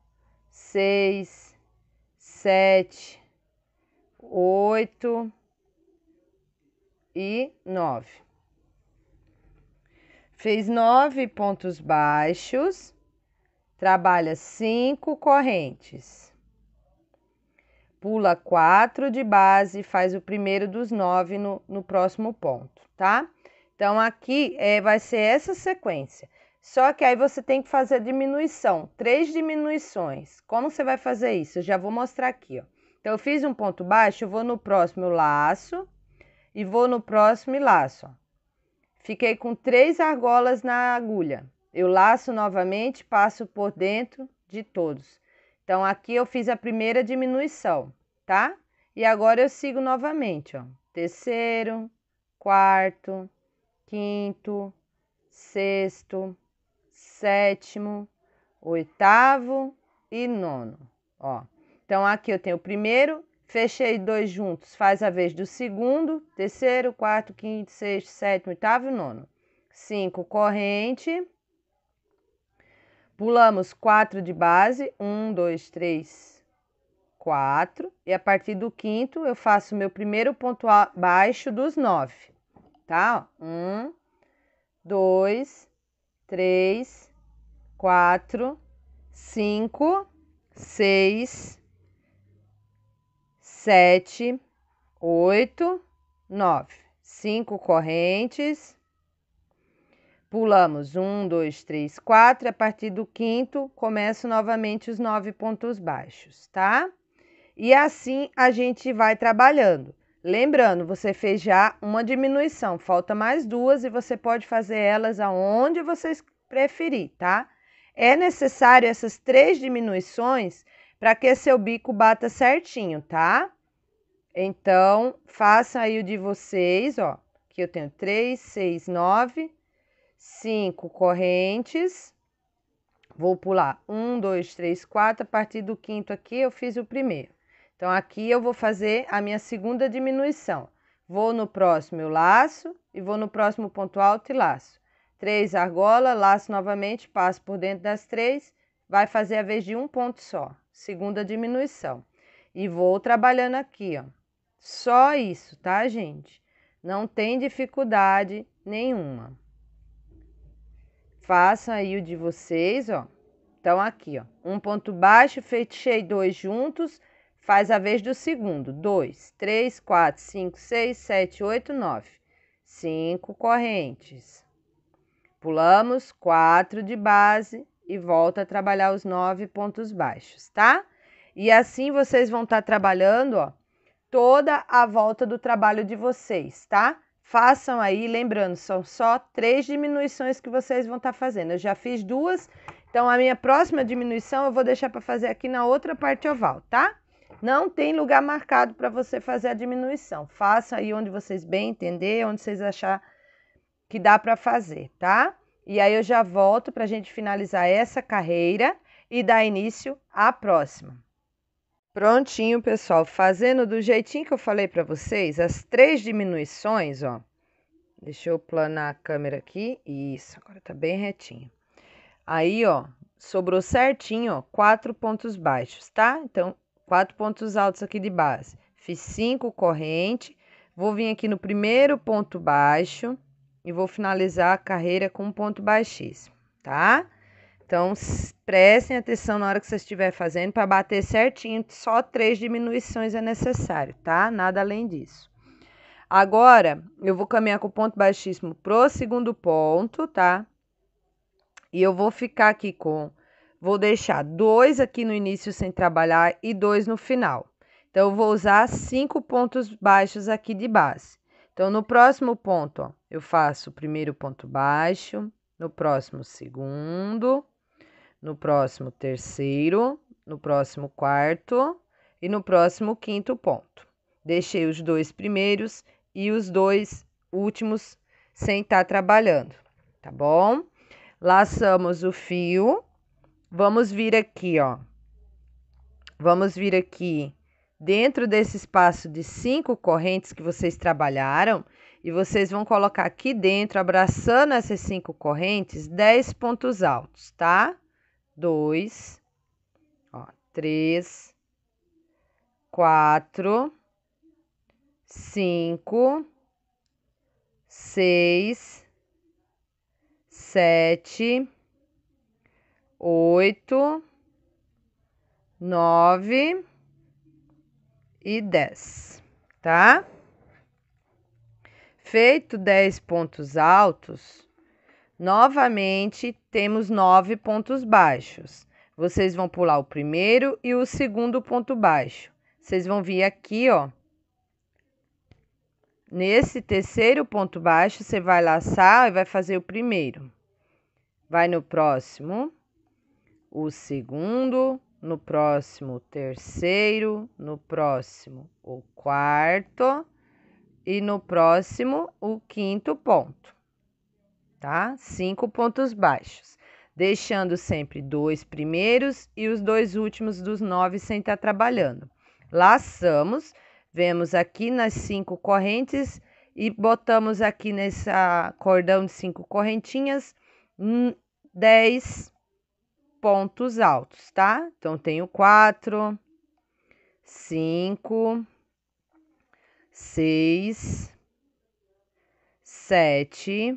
seis, sete, oito e nove. Fez nove pontos baixos, trabalha cinco correntes. Pula quatro de base, faz o primeiro dos nove no, no próximo ponto, tá? Então, aqui é, vai ser essa sequência. Só que aí você tem que fazer diminuição, três diminuições. Como você vai fazer isso? Eu já vou mostrar aqui, ó. Então, eu fiz um ponto baixo, eu vou no próximo laço e vou no próximo laço, ó. Fiquei com três argolas na agulha. Eu laço novamente, passo por dentro de todos. Então, aqui eu fiz a primeira diminuição, tá? E agora eu sigo novamente, ó. Terceiro, quarto, quinto, sexto, sétimo, oitavo e nono. Ó, então aqui eu tenho o primeiro, fechei dois juntos, faz a vez do segundo, terceiro, quarto, quinto, sexto, sétimo, oitavo e nono. Cinco, corrente. Pulamos quatro de base, um, dois, três, quatro. E a partir do quinto, eu faço meu primeiro ponto baixo dos nove tá? Um, dois, três, quatro, cinco, seis, sete, oito, nove. Cinco correntes. Pulamos um, dois, três, quatro. A partir do quinto, começo novamente os nove pontos baixos, tá? E assim a gente vai trabalhando. Lembrando, você fez já uma diminuição, falta mais duas e você pode fazer elas aonde vocês preferir, tá? É necessário essas três diminuições para que seu bico bata certinho, tá? Então, faça aí o de vocês, ó. Aqui eu tenho três, seis, nove, cinco correntes. Vou pular um, dois, três, quatro. A partir do quinto aqui, eu fiz o primeiro. Então, aqui eu vou fazer a minha segunda diminuição. Vou no próximo, eu laço, e vou no próximo ponto alto e laço. Três argola, laço novamente, passo por dentro das três, vai fazer a vez de um ponto só, segunda diminuição. E vou trabalhando aqui, ó. Só isso, tá, gente? Não tem dificuldade nenhuma. Façam aí o de vocês, ó. Então, aqui, ó. Um ponto baixo, fechei dois juntos Faz a vez do segundo. 2, 3, 4, 5, 6, 7, 8, 9. 5 correntes. Pulamos 4 de base e volta a trabalhar os 9 pontos baixos, tá? E assim vocês vão estar tá trabalhando, ó, toda a volta do trabalho de vocês, tá? Façam aí, lembrando, são só três diminuições que vocês vão estar tá fazendo. Eu já fiz duas, então a minha próxima diminuição eu vou deixar para fazer aqui na outra parte oval, tá? Não tem lugar marcado para você fazer a diminuição. Faça aí onde vocês bem entender, onde vocês achar que dá para fazer, tá? E aí eu já volto para a gente finalizar essa carreira e dar início à próxima. Prontinho, pessoal. Fazendo do jeitinho que eu falei para vocês, as três diminuições, ó. Deixa eu planar a câmera aqui. Isso, agora tá bem retinho. Aí, ó, sobrou certinho, ó, quatro pontos baixos, tá? Então, quatro pontos altos aqui de base. Fiz cinco corrente, vou vir aqui no primeiro ponto baixo e vou finalizar a carreira com um ponto baixíssimo, tá? Então, prestem atenção na hora que você estiver fazendo para bater certinho, só três diminuições é necessário, tá? Nada além disso. Agora, eu vou caminhar com o ponto baixíssimo pro segundo ponto, tá? E eu vou ficar aqui com Vou deixar dois aqui no início sem trabalhar e dois no final. Então, eu vou usar cinco pontos baixos aqui de base. Então, no próximo ponto, ó, eu faço o primeiro ponto baixo, no próximo, segundo, no próximo, terceiro, no próximo, quarto e no próximo, quinto ponto. Deixei os dois primeiros e os dois últimos sem estar tá trabalhando, tá bom? Laçamos o fio Vamos vir aqui, ó. Vamos vir aqui dentro desse espaço de cinco correntes que vocês trabalharam e vocês vão colocar aqui dentro, abraçando essas cinco correntes, dez pontos altos, tá? Dois, ó, quatro, cinco, seis, sete oito, nove e dez, tá? Feito dez pontos altos, novamente temos nove pontos baixos. Vocês vão pular o primeiro e o segundo ponto baixo. Vocês vão vir aqui, ó. Nesse terceiro ponto baixo, você vai laçar e vai fazer o primeiro. Vai no próximo o segundo, no próximo terceiro, no próximo o quarto e no próximo o quinto ponto, tá? Cinco pontos baixos, deixando sempre dois primeiros e os dois últimos dos nove sem estar tá trabalhando. Laçamos, vemos aqui nas cinco correntes e botamos aqui nessa cordão de cinco correntinhas hum, dez pontos altos, tá? Então, tenho quatro, cinco, seis, sete,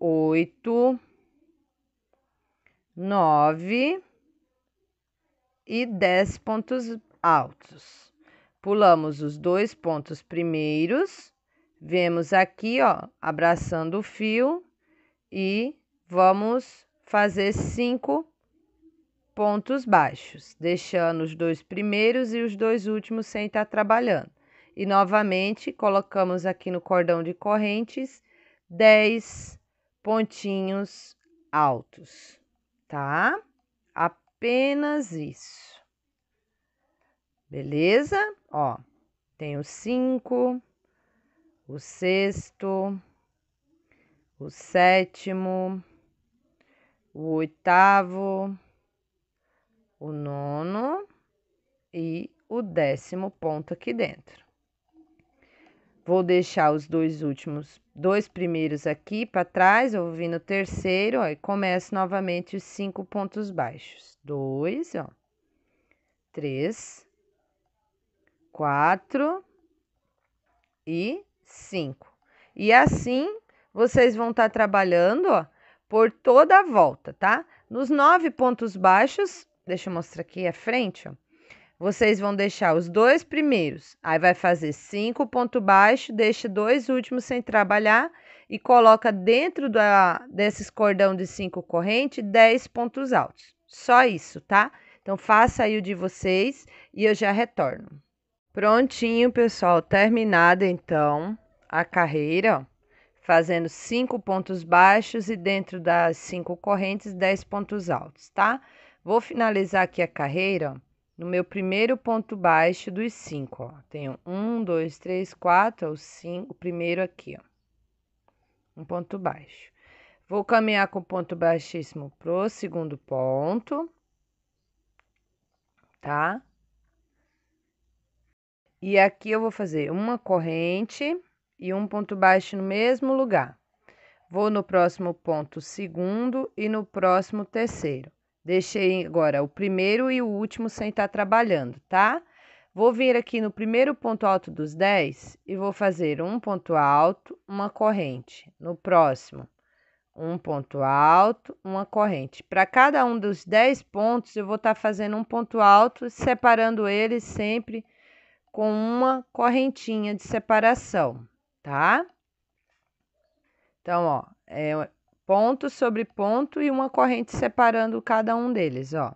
oito, nove e dez pontos altos. Pulamos os dois pontos primeiros, vemos aqui, ó, abraçando o fio e vamos fazer cinco pontos baixos, deixando os dois primeiros e os dois últimos sem estar trabalhando. E novamente colocamos aqui no cordão de correntes 10 pontinhos altos, tá? Apenas isso. Beleza? Ó, tem o 5, o sexto, o sétimo, o oitavo, o nono e o décimo ponto aqui dentro. Vou deixar os dois últimos, dois primeiros aqui para trás, eu vou vir no terceiro, ó, e começo novamente os cinco pontos baixos. Dois, ó, três, quatro e cinco. E assim, vocês vão estar tá trabalhando, ó, por toda a volta, tá? Nos nove pontos baixos, deixa eu mostrar aqui a frente, ó. Vocês vão deixar os dois primeiros, aí vai fazer cinco ponto baixo, deixa dois últimos sem trabalhar e coloca dentro da, desses cordão de cinco corrente dez pontos altos. Só isso, tá? Então faça aí o de vocês e eu já retorno. Prontinho, pessoal, terminada então a carreira, ó fazendo cinco pontos baixos e dentro das cinco correntes, 10 pontos altos, tá? Vou finalizar aqui a carreira no meu primeiro ponto baixo dos cinco, ó. Tenho um, dois, três, quatro, os o, cinco, o primeiro aqui, ó. Um ponto baixo. Vou caminhar com o ponto baixíssimo pro segundo ponto, tá? E aqui eu vou fazer uma corrente e um ponto baixo no mesmo lugar. Vou no próximo ponto segundo e no próximo terceiro. Deixei agora o primeiro e o último sem estar tá trabalhando, tá? Vou vir aqui no primeiro ponto alto dos 10 e vou fazer um ponto alto, uma corrente. No próximo, um ponto alto, uma corrente. Para cada um dos 10 pontos, eu vou estar tá fazendo um ponto alto, separando eles sempre com uma correntinha de separação tá? Então, ó, é ponto sobre ponto e uma corrente separando cada um deles, ó.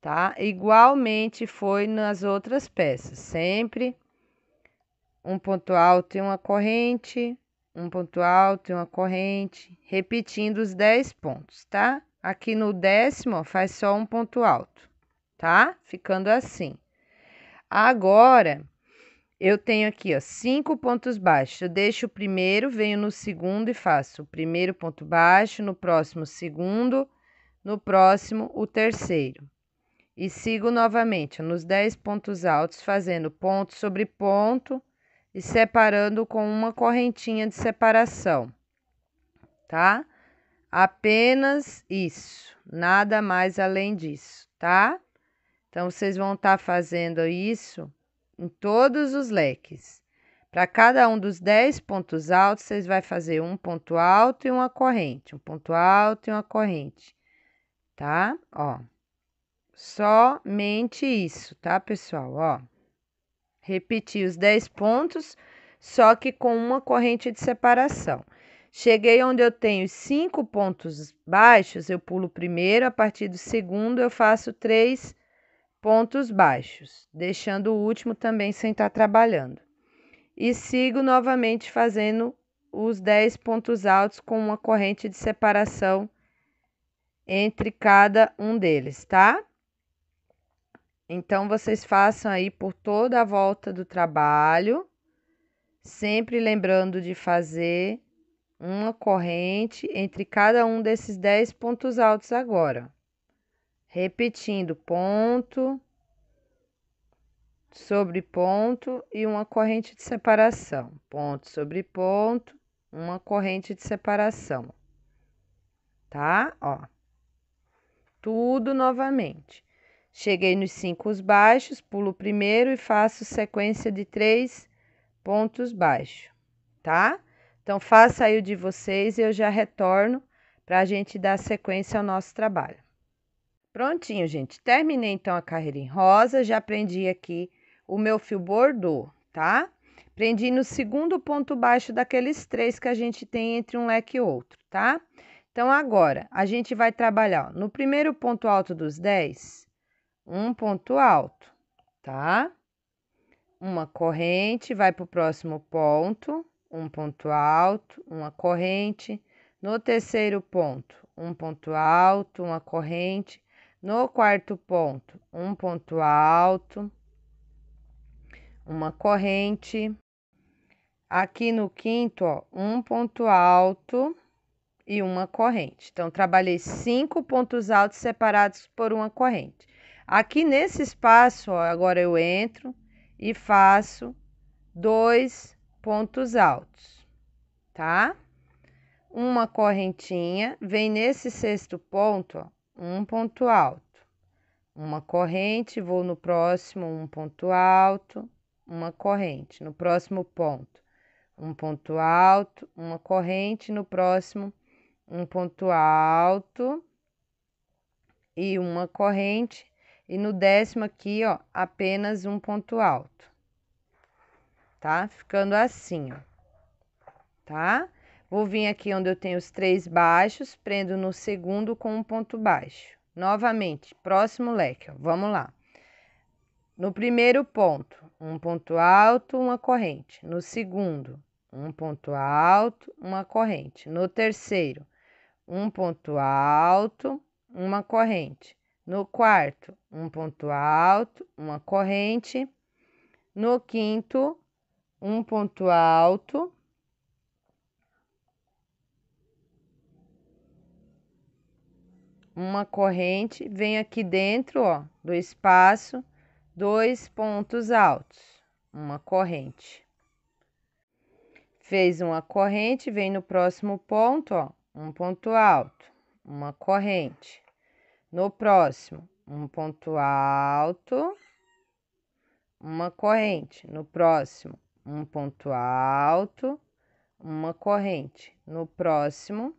Tá? Igualmente foi nas outras peças, sempre um ponto alto e uma corrente, um ponto alto e uma corrente, repetindo os 10 pontos, tá? Aqui no décimo ó, faz só um ponto alto, tá? Ficando assim. Agora, eu tenho aqui, ó, cinco pontos baixos. Eu deixo o primeiro, venho no segundo e faço o primeiro ponto baixo, no próximo, segundo, no próximo, o terceiro. E sigo novamente nos dez pontos altos, fazendo ponto sobre ponto e separando com uma correntinha de separação, tá? Apenas isso, nada mais além disso, tá? Então, vocês vão estar tá fazendo isso em todos os leques. Para cada um dos 10 pontos altos, vocês vai fazer um ponto alto e uma corrente, um ponto alto e uma corrente, tá? Ó. Somente isso, tá, pessoal? Ó. Repetir os 10 pontos, só que com uma corrente de separação. Cheguei onde eu tenho cinco pontos baixos, eu pulo o primeiro, a partir do segundo eu faço três pontos baixos, deixando o último também sem estar tá trabalhando. E sigo novamente fazendo os 10 pontos altos com uma corrente de separação entre cada um deles, tá? Então, vocês façam aí por toda a volta do trabalho, sempre lembrando de fazer uma corrente entre cada um desses 10 pontos altos agora repetindo ponto sobre ponto e uma corrente de separação, ponto sobre ponto, uma corrente de separação, tá? Ó, tudo novamente. Cheguei nos cinco baixos, pulo primeiro e faço sequência de três pontos baixos, tá? Então, faça aí o de vocês e eu já retorno para a gente dar sequência ao nosso trabalho. Prontinho, gente. Terminei então a carreira em rosa, já prendi aqui o meu fio bordô, tá? Prendi no segundo ponto baixo daqueles três que a gente tem entre um leque e outro, tá? Então, agora, a gente vai trabalhar ó, no primeiro ponto alto dos 10, um ponto alto, tá? Uma corrente, vai para o próximo ponto, um ponto alto, uma corrente. No terceiro ponto, um ponto alto, uma corrente. No quarto ponto, um ponto alto, uma corrente. Aqui no quinto, ó, um ponto alto e uma corrente. Então, trabalhei cinco pontos altos separados por uma corrente. Aqui nesse espaço, ó, agora eu entro e faço dois pontos altos, tá? Uma correntinha, vem nesse sexto ponto, ó, um ponto alto, uma corrente, vou no próximo, um ponto alto, uma corrente, no próximo ponto, um ponto alto, uma corrente, no próximo, um ponto alto e uma corrente, e no décimo aqui, ó, apenas um ponto alto, tá? Ficando assim, ó, tá? Vou vir aqui onde eu tenho os três baixos, prendo no segundo com um ponto baixo. Novamente, próximo leque, ó, vamos lá. No primeiro ponto, um ponto alto, uma corrente. No segundo, um ponto alto, uma corrente. No terceiro, um ponto alto, uma corrente. No quarto, um ponto alto, uma corrente. No quinto, um ponto alto, uma corrente, vem aqui dentro, ó, do espaço, dois pontos altos, uma corrente. Fez uma corrente, vem no próximo ponto, ó, um ponto alto, uma corrente. No próximo, um ponto alto, uma corrente. No próximo, um ponto alto, uma corrente. No próximo,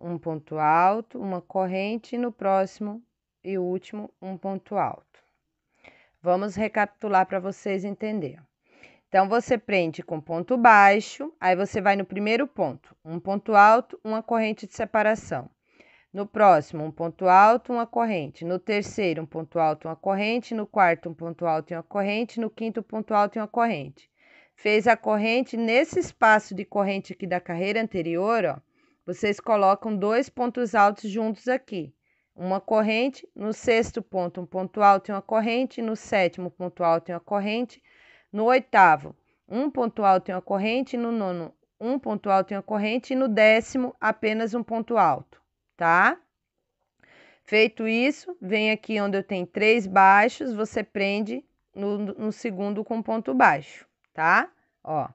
um ponto alto, uma corrente e no próximo e último um ponto alto. Vamos recapitular para vocês entenderem. Então, você prende com ponto baixo, aí você vai no primeiro ponto, um ponto alto, uma corrente de separação. No próximo, um ponto alto, uma corrente. No terceiro, um ponto alto, uma corrente. No quarto, um ponto alto e uma corrente. No quinto, um ponto alto e uma corrente. Fez a corrente nesse espaço de corrente aqui da carreira anterior, ó. Vocês colocam dois pontos altos juntos aqui. Uma corrente, no sexto ponto um ponto alto e uma corrente, no sétimo ponto alto e uma corrente, no oitavo um ponto alto e uma corrente, no nono um ponto alto e uma corrente e no décimo apenas um ponto alto, tá? Feito isso, vem aqui onde eu tenho três baixos, você prende no, no segundo com ponto baixo, tá? Ó.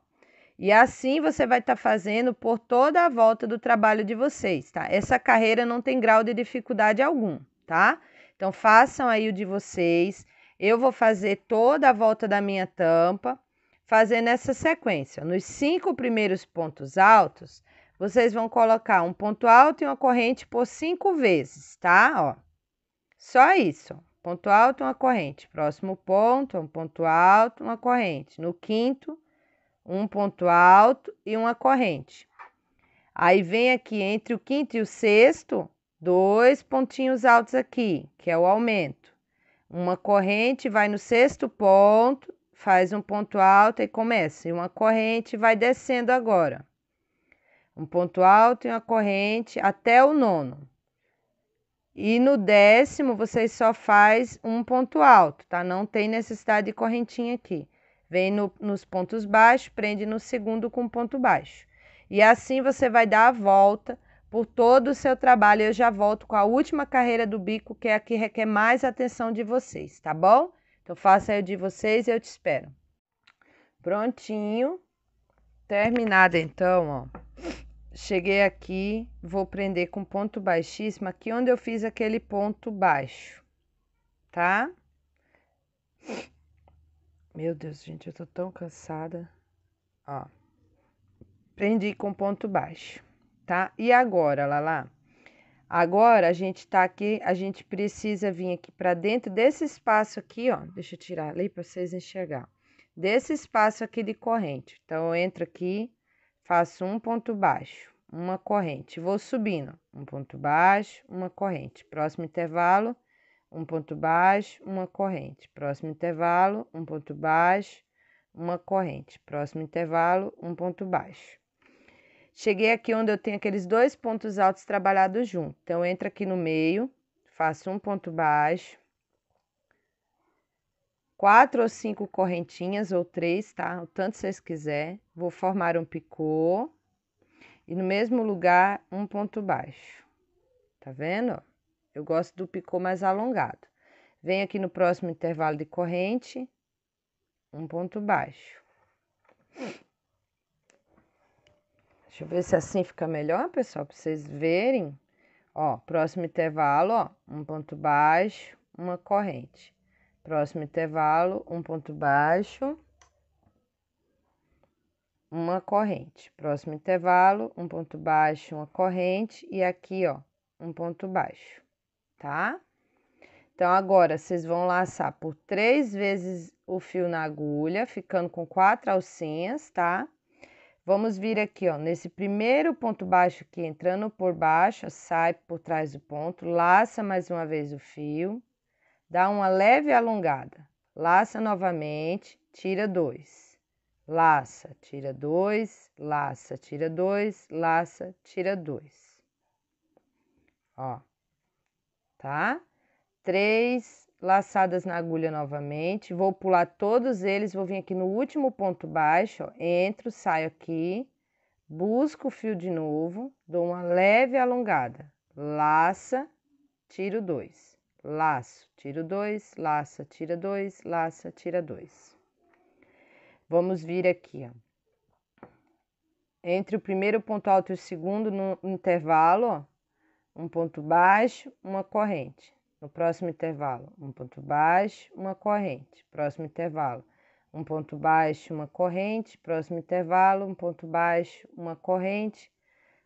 E assim você vai estar tá fazendo por toda a volta do trabalho de vocês, tá? Essa carreira não tem grau de dificuldade algum, tá? Então façam aí o de vocês. Eu vou fazer toda a volta da minha tampa, fazendo essa sequência. Nos cinco primeiros pontos altos, vocês vão colocar um ponto alto e uma corrente por cinco vezes, tá? Ó, só isso. Ponto alto, uma corrente. Próximo ponto, um ponto alto, uma corrente. No quinto, um ponto alto e uma corrente. Aí vem aqui entre o quinto e o sexto, dois pontinhos altos aqui, que é o aumento. Uma corrente vai no sexto ponto, faz um ponto alto e começa. E uma corrente vai descendo agora. Um ponto alto e uma corrente até o nono. E no décimo, vocês só faz um ponto alto, tá? Não tem necessidade de correntinha aqui. Vem no, nos pontos baixos, prende no segundo com ponto baixo. E assim você vai dar a volta por todo o seu trabalho. Eu já volto com a última carreira do bico, que é a que requer mais atenção de vocês, tá bom? Então faça aí o de vocês e eu te espero. Prontinho. Terminada então, ó. Cheguei aqui, vou prender com ponto baixíssimo aqui onde eu fiz aquele ponto baixo, tá? Meu Deus, gente, eu tô tão cansada. Ó. Prendi com ponto baixo, tá? E agora, Lala? Agora a gente tá aqui, a gente precisa vir aqui para dentro desse espaço aqui, ó. Deixa eu tirar ali para vocês enxergar. Desse espaço aqui de corrente. Então eu entro aqui, faço um ponto baixo, uma corrente. Vou subindo, um ponto baixo, uma corrente. Próximo intervalo, um ponto baixo, uma corrente. Próximo intervalo, um ponto baixo, uma corrente. Próximo intervalo, um ponto baixo. Cheguei aqui onde eu tenho aqueles dois pontos altos trabalhados juntos. Então, entra aqui no meio, faço um ponto baixo, quatro ou cinco correntinhas ou três, tá? O tanto vocês quiser. Vou formar um picô e no mesmo lugar um ponto baixo. Tá vendo? Eu gosto do picô mais alongado. Vem aqui no próximo intervalo de corrente, um ponto baixo. Deixa eu ver se assim fica melhor, pessoal, para vocês verem. Ó, próximo intervalo, ó, um ponto baixo, uma corrente. Próximo intervalo, um ponto baixo, uma corrente. Próximo intervalo, um ponto baixo, uma corrente. E aqui, ó, um ponto baixo tá? Então, agora, vocês vão laçar por três vezes o fio na agulha, ficando com quatro alcinhas, tá? Vamos vir aqui, ó, nesse primeiro ponto baixo aqui, entrando por baixo, sai por trás do ponto, laça mais uma vez o fio, dá uma leve alongada, laça novamente, tira dois, laça, tira dois, laça, tira dois, laça, tira dois. Ó tá? Três laçadas na agulha novamente, vou pular todos eles, vou vir aqui no último ponto baixo, ó, entro, saio aqui, busco o fio de novo, dou uma leve alongada, laça, tiro dois, laço, tiro dois, laça, tira dois, laça, tira dois. Vamos vir aqui, ó. Entre o primeiro ponto alto e o segundo, no intervalo, ó, um ponto baixo, uma corrente. No próximo intervalo, um ponto baixo, uma corrente. Próximo intervalo, um ponto baixo, uma corrente. Próximo intervalo, um ponto baixo, uma corrente.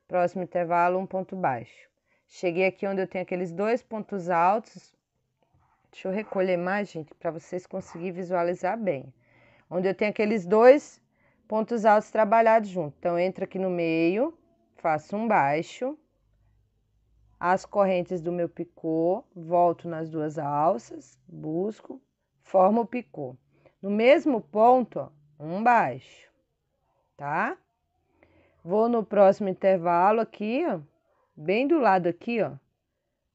Próximo intervalo, um ponto baixo. Cheguei aqui onde eu tenho aqueles dois pontos altos. Deixa eu recolher mais, gente, para vocês conseguirem visualizar bem. Onde eu tenho aqueles dois pontos altos trabalhados junto. Então, entra aqui no meio, faço um baixo as correntes do meu picô, volto nas duas alças, busco, formo o picô. No mesmo ponto, um baixo, tá? Vou no próximo intervalo aqui, ó, bem do lado aqui, ó,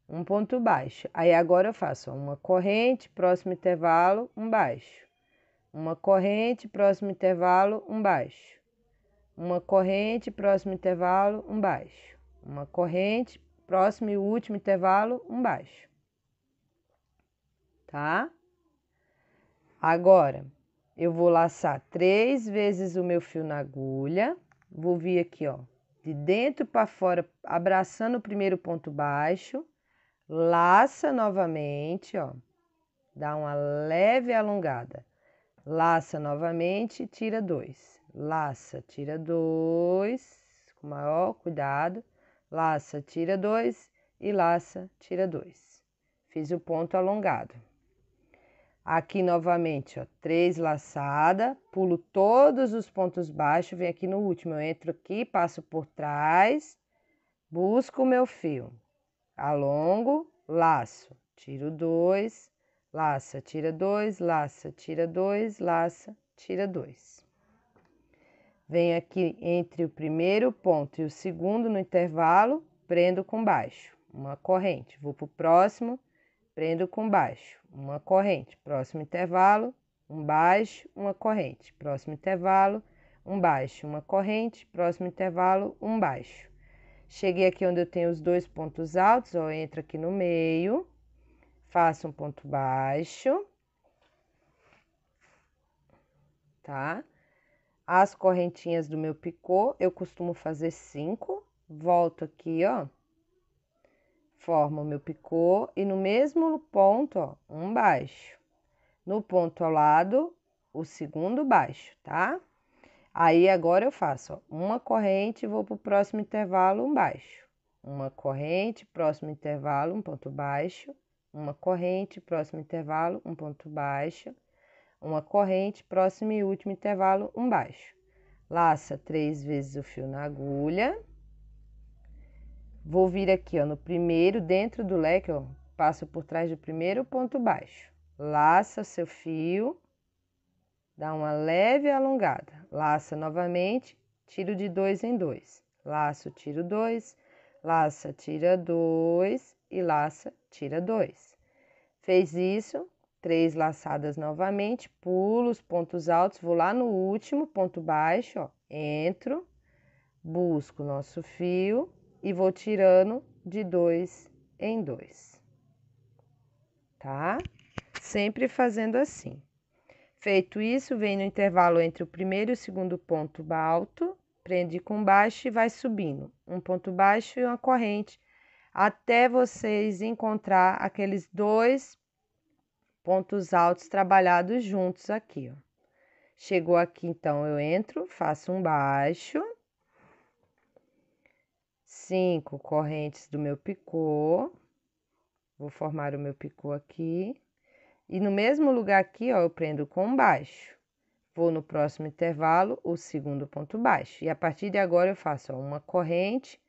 um ponto baixo. Aí agora eu faço uma corrente, próximo intervalo, um baixo. Uma corrente, próximo intervalo, um baixo. Uma corrente, próximo intervalo, um baixo. Uma corrente, Próximo e último intervalo, um baixo. Tá? Agora, eu vou laçar três vezes o meu fio na agulha. Vou vir aqui, ó, de dentro para fora, abraçando o primeiro ponto baixo. Laça novamente, ó. Dá uma leve alongada. Laça novamente, tira dois. Laça, tira dois, com maior cuidado laça, tira 2 e laça, tira 2. Fiz o ponto alongado. Aqui novamente, ó, três laçada, pulo todos os pontos baixos, venho aqui no último, eu entro aqui, passo por trás, busco o meu fio, alongo, laço, tiro dois, laça, tira dois, laça, tira dois, laça, tira dois venho aqui entre o primeiro ponto e o segundo no intervalo, prendo com baixo, uma corrente. Vou para o próximo, prendo com baixo, uma corrente. Próximo intervalo, um baixo, uma corrente. Próximo intervalo, um baixo, uma corrente. Próximo intervalo, um baixo. Cheguei aqui onde eu tenho os dois pontos altos, ó, entro aqui no meio, faço um ponto baixo, tá? As correntinhas do meu picô, eu costumo fazer cinco. Volto aqui, ó. Formo o meu picô e no mesmo ponto, ó, um baixo. No ponto ao lado, o segundo baixo, tá? Aí agora eu faço ó, uma corrente, vou para o próximo intervalo, um baixo. Uma corrente, próximo intervalo, um ponto baixo. Uma corrente, próximo intervalo, um ponto baixo uma corrente, próximo e último intervalo, um baixo. Laça três vezes o fio na agulha. Vou vir aqui, ó, no primeiro, dentro do leque, ó, passo por trás do primeiro ponto baixo. Laça o seu fio, dá uma leve alongada. Laça novamente, tiro de dois em dois. Laço, tiro dois, laça, tira dois e laça, tira dois. Fez isso, três laçadas novamente, pulo os pontos altos, vou lá no último ponto baixo, ó, entro, busco o nosso fio e vou tirando de dois em dois, tá? Sempre fazendo assim. Feito isso, vem no intervalo entre o primeiro e o segundo ponto alto, prende com baixo e vai subindo, um ponto baixo e uma corrente, até vocês encontrar aqueles dois pontos altos trabalhados juntos aqui, ó. Chegou aqui, então, eu entro, faço um baixo. Cinco correntes do meu picô. Vou formar o meu picô aqui. E no mesmo lugar aqui, ó, eu prendo com baixo. Vou no próximo intervalo, o segundo ponto baixo. E a partir de agora, eu faço ó, uma corrente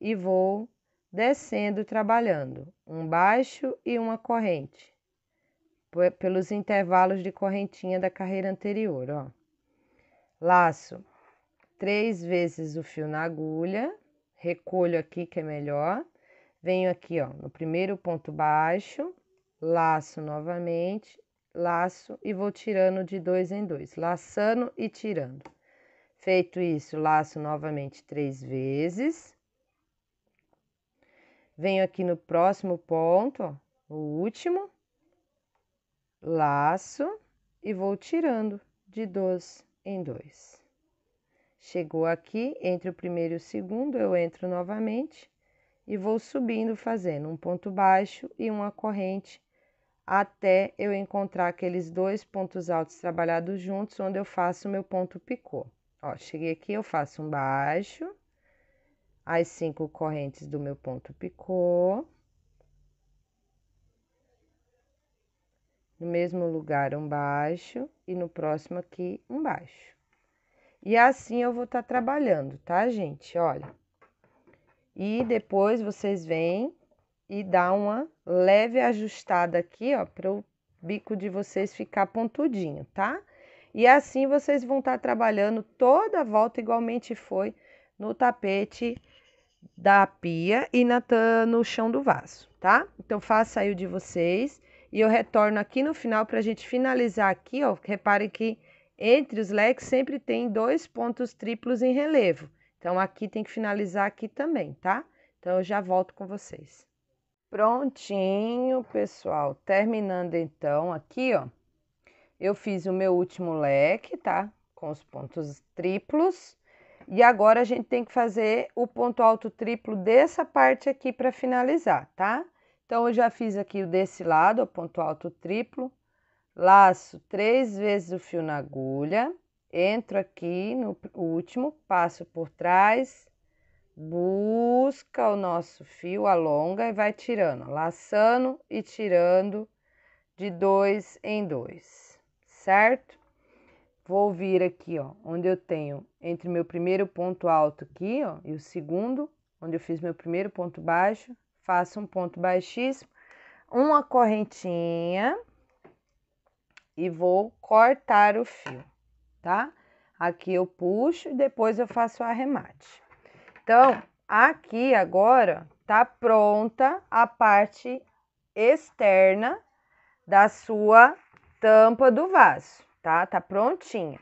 e vou descendo, trabalhando. Um baixo e uma corrente pelos intervalos de correntinha da carreira anterior, ó. Laço três vezes o fio na agulha, recolho aqui que é melhor, venho aqui, ó, no primeiro ponto baixo, laço novamente, laço e vou tirando de dois em dois, laçando e tirando. Feito isso, laço novamente três vezes. Venho aqui no próximo ponto, ó, o último, laço e vou tirando de dois em dois. Chegou aqui, entre o primeiro e o segundo, eu entro novamente e vou subindo, fazendo um ponto baixo e uma corrente até eu encontrar aqueles dois pontos altos trabalhados juntos, onde eu faço o meu ponto picô. Ó, cheguei aqui, eu faço um baixo, as cinco correntes do meu ponto picô, No mesmo lugar, um baixo. E no próximo aqui, um baixo. E assim eu vou estar tá trabalhando, tá, gente? Olha. E depois vocês vêm e dá uma leve ajustada aqui, ó, para o bico de vocês ficar pontudinho, tá? E assim vocês vão estar tá trabalhando toda a volta igualmente foi no tapete da pia e na, no chão do vaso, tá? Então faça aí o de vocês e eu retorno aqui no final para a gente finalizar aqui, ó. Reparem que entre os leques sempre tem dois pontos triplos em relevo. Então, aqui tem que finalizar aqui também, tá? Então, eu já volto com vocês. Prontinho, pessoal. Terminando então aqui, ó. Eu fiz o meu último leque, tá? Com os pontos triplos. E agora a gente tem que fazer o ponto alto triplo dessa parte aqui para finalizar, tá? Então, eu já fiz aqui o desse lado, o ponto alto triplo, laço três vezes o fio na agulha, entro aqui no último, passo por trás, busca o nosso fio, alonga e vai tirando, laçando e tirando de dois em dois, certo? Vou vir aqui, ó, onde eu tenho entre meu primeiro ponto alto aqui, ó, e o segundo, onde eu fiz meu primeiro ponto baixo, faço um ponto baixíssimo, uma correntinha e vou cortar o fio, tá? Aqui eu puxo e depois eu faço o arremate. Então, aqui agora tá pronta a parte externa da sua tampa do vaso, tá? Tá prontinha.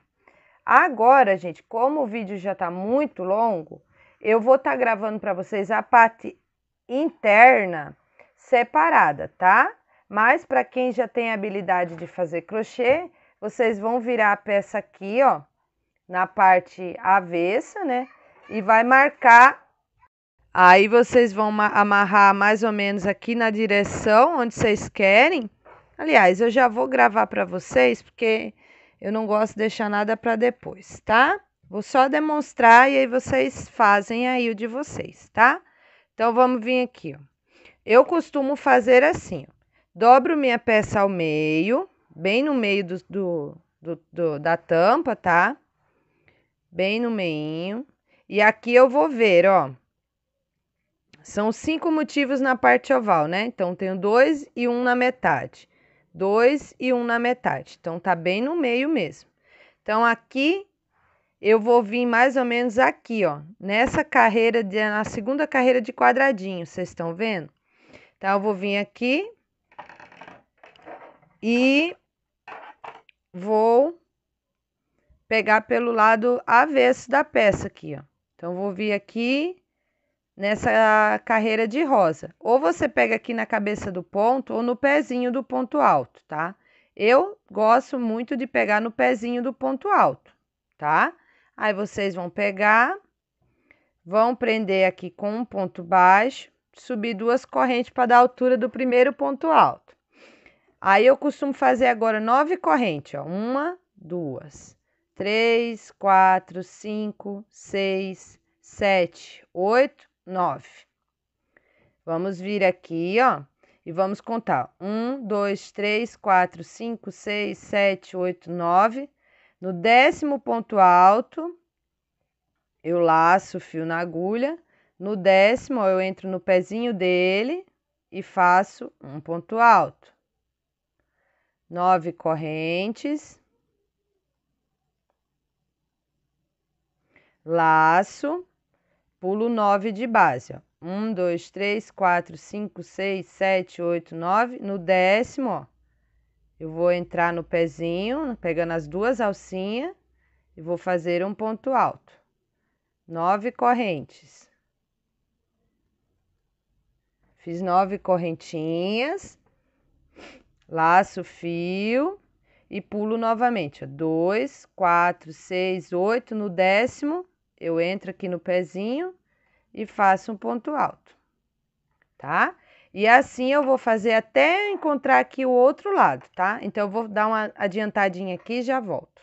Agora, gente, como o vídeo já tá muito longo, eu vou estar tá gravando para vocês a parte interna separada, tá? Mas para quem já tem habilidade de fazer crochê, vocês vão virar a peça aqui, ó, na parte avessa, né? E vai marcar. Aí vocês vão amarrar mais ou menos aqui na direção onde vocês querem. Aliás, eu já vou gravar para vocês porque eu não gosto de deixar nada para depois, tá? Vou só demonstrar e aí vocês fazem aí o de vocês, tá? Então, vamos vir aqui. Ó. Eu costumo fazer assim. Ó. Dobro minha peça ao meio, bem no meio do, do, do, do da tampa, tá? Bem no meio. E aqui eu vou ver, ó. São cinco motivos na parte oval, né? Então, tenho dois e um na metade. Dois e um na metade. Então, tá bem no meio mesmo. Então, aqui eu vou vir mais ou menos aqui, ó, nessa carreira, de, na segunda carreira de quadradinho, vocês estão vendo? Então, eu vou vir aqui e vou pegar pelo lado avesso da peça aqui, ó. Então, vou vir aqui nessa carreira de rosa. Ou você pega aqui na cabeça do ponto ou no pezinho do ponto alto, tá? Eu gosto muito de pegar no pezinho do ponto alto, Tá? Aí vocês vão pegar, vão prender aqui com um ponto baixo, subir duas correntes para dar a altura do primeiro ponto alto. Aí eu costumo fazer agora nove correntes, ó. Uma, duas, três, quatro, cinco, seis, sete, oito, nove. Vamos vir aqui, ó, e vamos contar. Um, dois, três, quatro, cinco, seis, sete, oito, nove. No décimo ponto alto, eu laço o fio na agulha. No décimo, eu entro no pezinho dele e faço um ponto alto. Nove correntes. Laço, pulo nove de base, ó. Um, dois, três, quatro, cinco, seis, sete, oito, nove. No décimo, ó, eu vou entrar no pezinho, pegando as duas alcinhas e vou fazer um ponto alto. Nove correntes. Fiz nove correntinhas, laço fio e pulo novamente. dois, quatro, seis, oito. No décimo, eu entro aqui no pezinho e faço um ponto alto, tá? E assim eu vou fazer até encontrar aqui o outro lado, tá? Então eu vou dar uma adiantadinha aqui e já volto.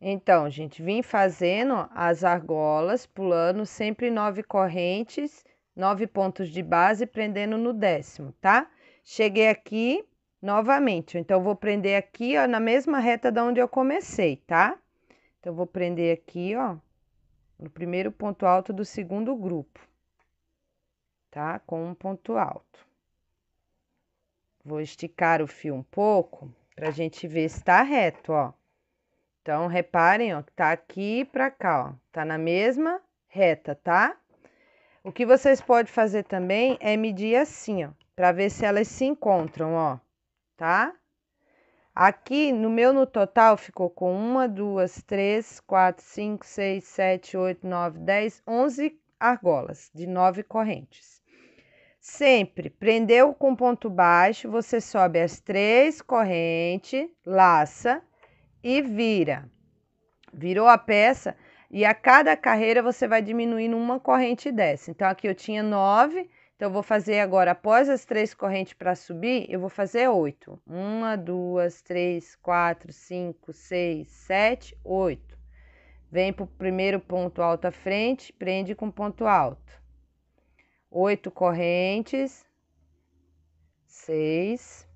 Então, gente, vim fazendo as argolas, pulando sempre nove correntes, nove pontos de base, prendendo no décimo, tá? Cheguei aqui novamente, então vou prender aqui, ó, na mesma reta da onde eu comecei, tá? Então, vou prender aqui, ó, no primeiro ponto alto do segundo grupo tá? Com um ponto alto. Vou esticar o fio um pouco pra gente ver se tá reto, ó. Então, reparem, ó, que tá aqui pra cá, ó. Tá na mesma reta, tá? O que vocês podem fazer também é medir assim, ó, pra ver se elas se encontram, ó, tá? Aqui, no meu no total, ficou com uma, duas, três, quatro, cinco, seis, sete, oito, nove, dez, onze argolas de nove correntes. Sempre prendeu com ponto baixo, você sobe as três correntes, laça e vira. Virou a peça e a cada carreira você vai diminuindo uma corrente dessa. Então aqui eu tinha nove, então eu vou fazer agora após as três correntes para subir, eu vou fazer oito. Uma, duas, três, quatro, cinco, seis, sete, oito. Vem para o primeiro ponto alto à frente, prende com ponto alto oito correntes, seis,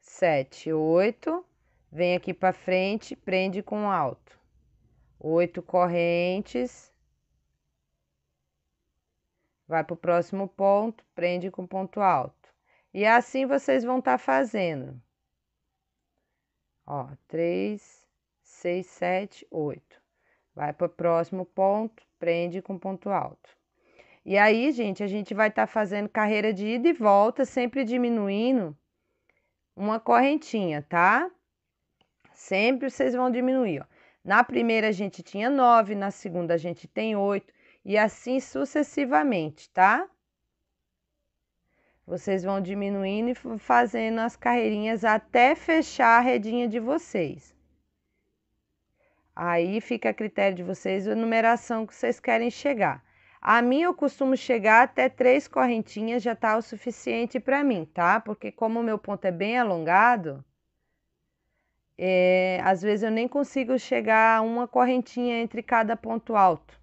sete, oito, vem aqui para frente, prende com alto, oito correntes, vai para o próximo ponto, prende com ponto alto. E é assim vocês vão estar tá fazendo. Ó, três, seis, sete, oito. Vai para o próximo ponto, prende com ponto alto. E aí, gente, a gente vai estar tá fazendo carreira de ida e volta, sempre diminuindo uma correntinha, tá? Sempre vocês vão diminuir, ó. Na primeira a gente tinha nove, na segunda a gente tem oito e assim sucessivamente, tá? Vocês vão diminuindo e fazendo as carreirinhas até fechar a redinha de vocês. Aí fica a critério de vocês a numeração que vocês querem chegar. A minha eu costumo chegar até três correntinhas já tá o suficiente para mim, tá? Porque como o meu ponto é bem alongado, é, às vezes eu nem consigo chegar a uma correntinha entre cada ponto alto.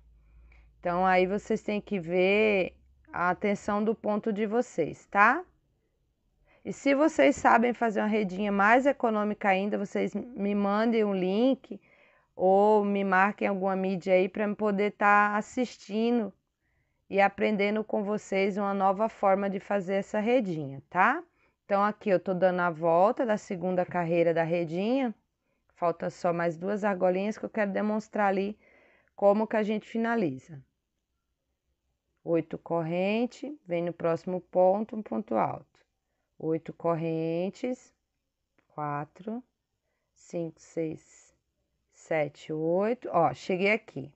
Então aí vocês têm que ver a atenção do ponto de vocês, tá? E se vocês sabem fazer uma redinha mais econômica ainda, vocês me mandem um link ou me marquem alguma mídia aí para eu poder estar tá assistindo e aprendendo com vocês uma nova forma de fazer essa redinha, tá? Então, aqui eu tô dando a volta da segunda carreira da redinha. Falta só mais duas argolinhas que eu quero demonstrar ali como que a gente finaliza. Oito corrente, vem no próximo ponto, um ponto alto. Oito correntes, quatro, cinco, seis, sete, oito. Ó, cheguei aqui.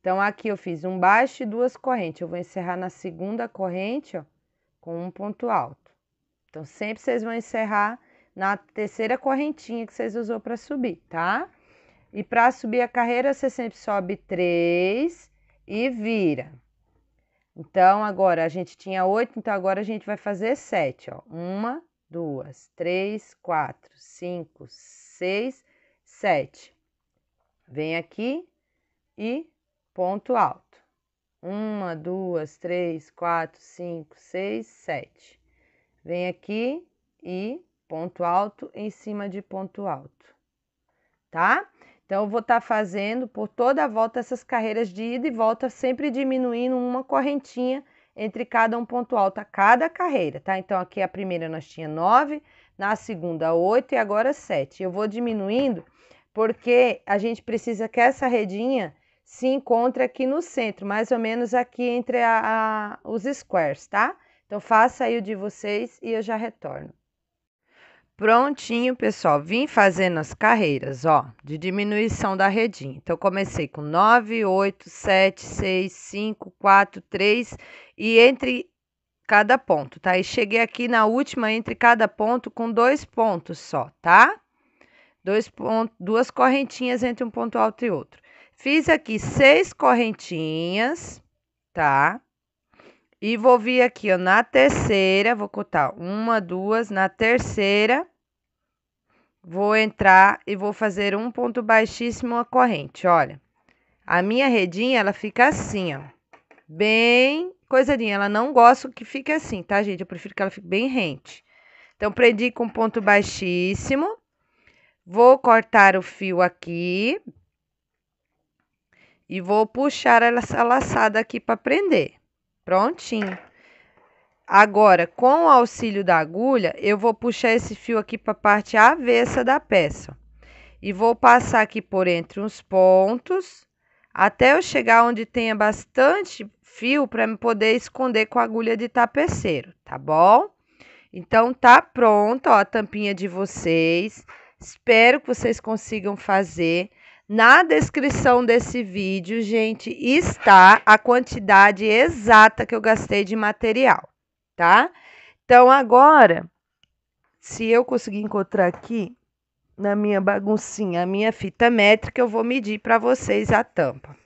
Então, aqui eu fiz um baixo e duas correntes. Eu vou encerrar na segunda corrente, ó, com um ponto alto. Então, sempre vocês vão encerrar na terceira correntinha que vocês usou para subir, tá? E para subir a carreira, você sempre sobe três e vira. Então, agora a gente tinha oito, então agora a gente vai fazer sete, ó. Uma, duas, três, quatro, cinco, seis, sete. Vem aqui e ponto alto. Uma, duas, três, quatro, cinco, seis, sete. Vem aqui e ponto alto em cima de ponto alto, tá? Então, eu vou estar tá fazendo por toda a volta essas carreiras de ida e volta, sempre diminuindo uma correntinha entre cada um ponto alto a cada carreira, tá? Então, aqui a primeira nós tinha nove, na segunda oito e agora sete. Eu vou diminuindo porque a gente precisa que essa redinha se encontra aqui no centro, mais ou menos aqui entre a, a, os squares, tá? Então, faça aí o de vocês e eu já retorno. Prontinho, pessoal. Vim fazendo as carreiras, ó, de diminuição da redinha. Então, comecei com 9, 8, 7, 6, 5, 4, 3 e entre cada ponto, tá? E cheguei aqui na última entre cada ponto com dois pontos só, tá? Dois pontos, duas correntinhas entre um ponto alto e outro. Fiz aqui seis correntinhas, tá? E vou vir aqui, ó, na terceira, vou contar uma, duas, na terceira, vou entrar e vou fazer um ponto baixíssimo a corrente, olha. A minha redinha, ela fica assim, ó, bem coisadinha, ela não gosta que fique assim, tá, gente? Eu prefiro que ela fique bem rente. Então, prendi com ponto baixíssimo, vou cortar o fio aqui, e vou puxar essa laçada aqui para prender. Prontinho. Agora, com o auxílio da agulha, eu vou puxar esse fio aqui para a parte avessa da peça. E vou passar aqui por entre uns pontos, até eu chegar onde tenha bastante fio para me poder esconder com a agulha de tapeceiro, tá bom? Então, tá pronto, ó, a tampinha de vocês. Espero que vocês consigam fazer. Na descrição desse vídeo, gente, está a quantidade exata que eu gastei de material, tá? Então, agora, se eu conseguir encontrar aqui na minha baguncinha a minha fita métrica, eu vou medir para vocês a tampa.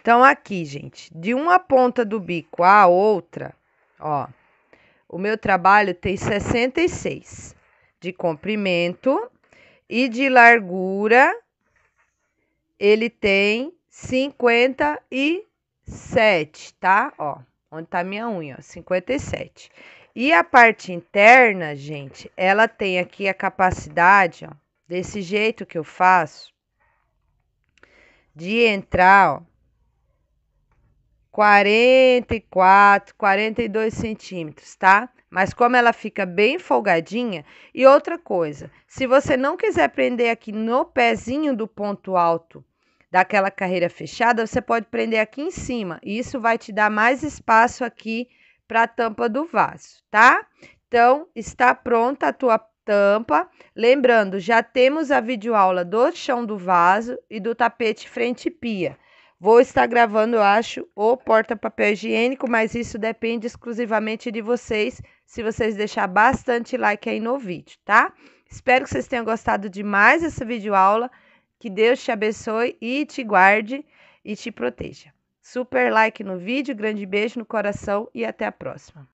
Então, aqui, gente, de uma ponta do bico à outra, ó, o meu trabalho tem 66 de comprimento e de largura ele tem 57, tá? Ó, onde tá minha unha, ó, 57. E a parte interna, gente, ela tem aqui a capacidade, ó, desse jeito que eu faço, de entrar, ó, 44, 42 centímetros, tá? Mas como ela fica bem folgadinha, e outra coisa, se você não quiser prender aqui no pezinho do ponto alto daquela carreira fechada, você pode prender aqui em cima. E isso vai te dar mais espaço aqui para a tampa do vaso, tá? Então, está pronta a tua tampa. Lembrando, já temos a videoaula do chão do vaso e do tapete frente pia. Vou estar gravando, eu acho, o porta-papel higiênico, mas isso depende exclusivamente de vocês, se vocês deixar bastante like aí no vídeo, tá? Espero que vocês tenham gostado de mais essa videoaula. Que Deus te abençoe e te guarde e te proteja. Super like no vídeo, grande beijo no coração e até a próxima.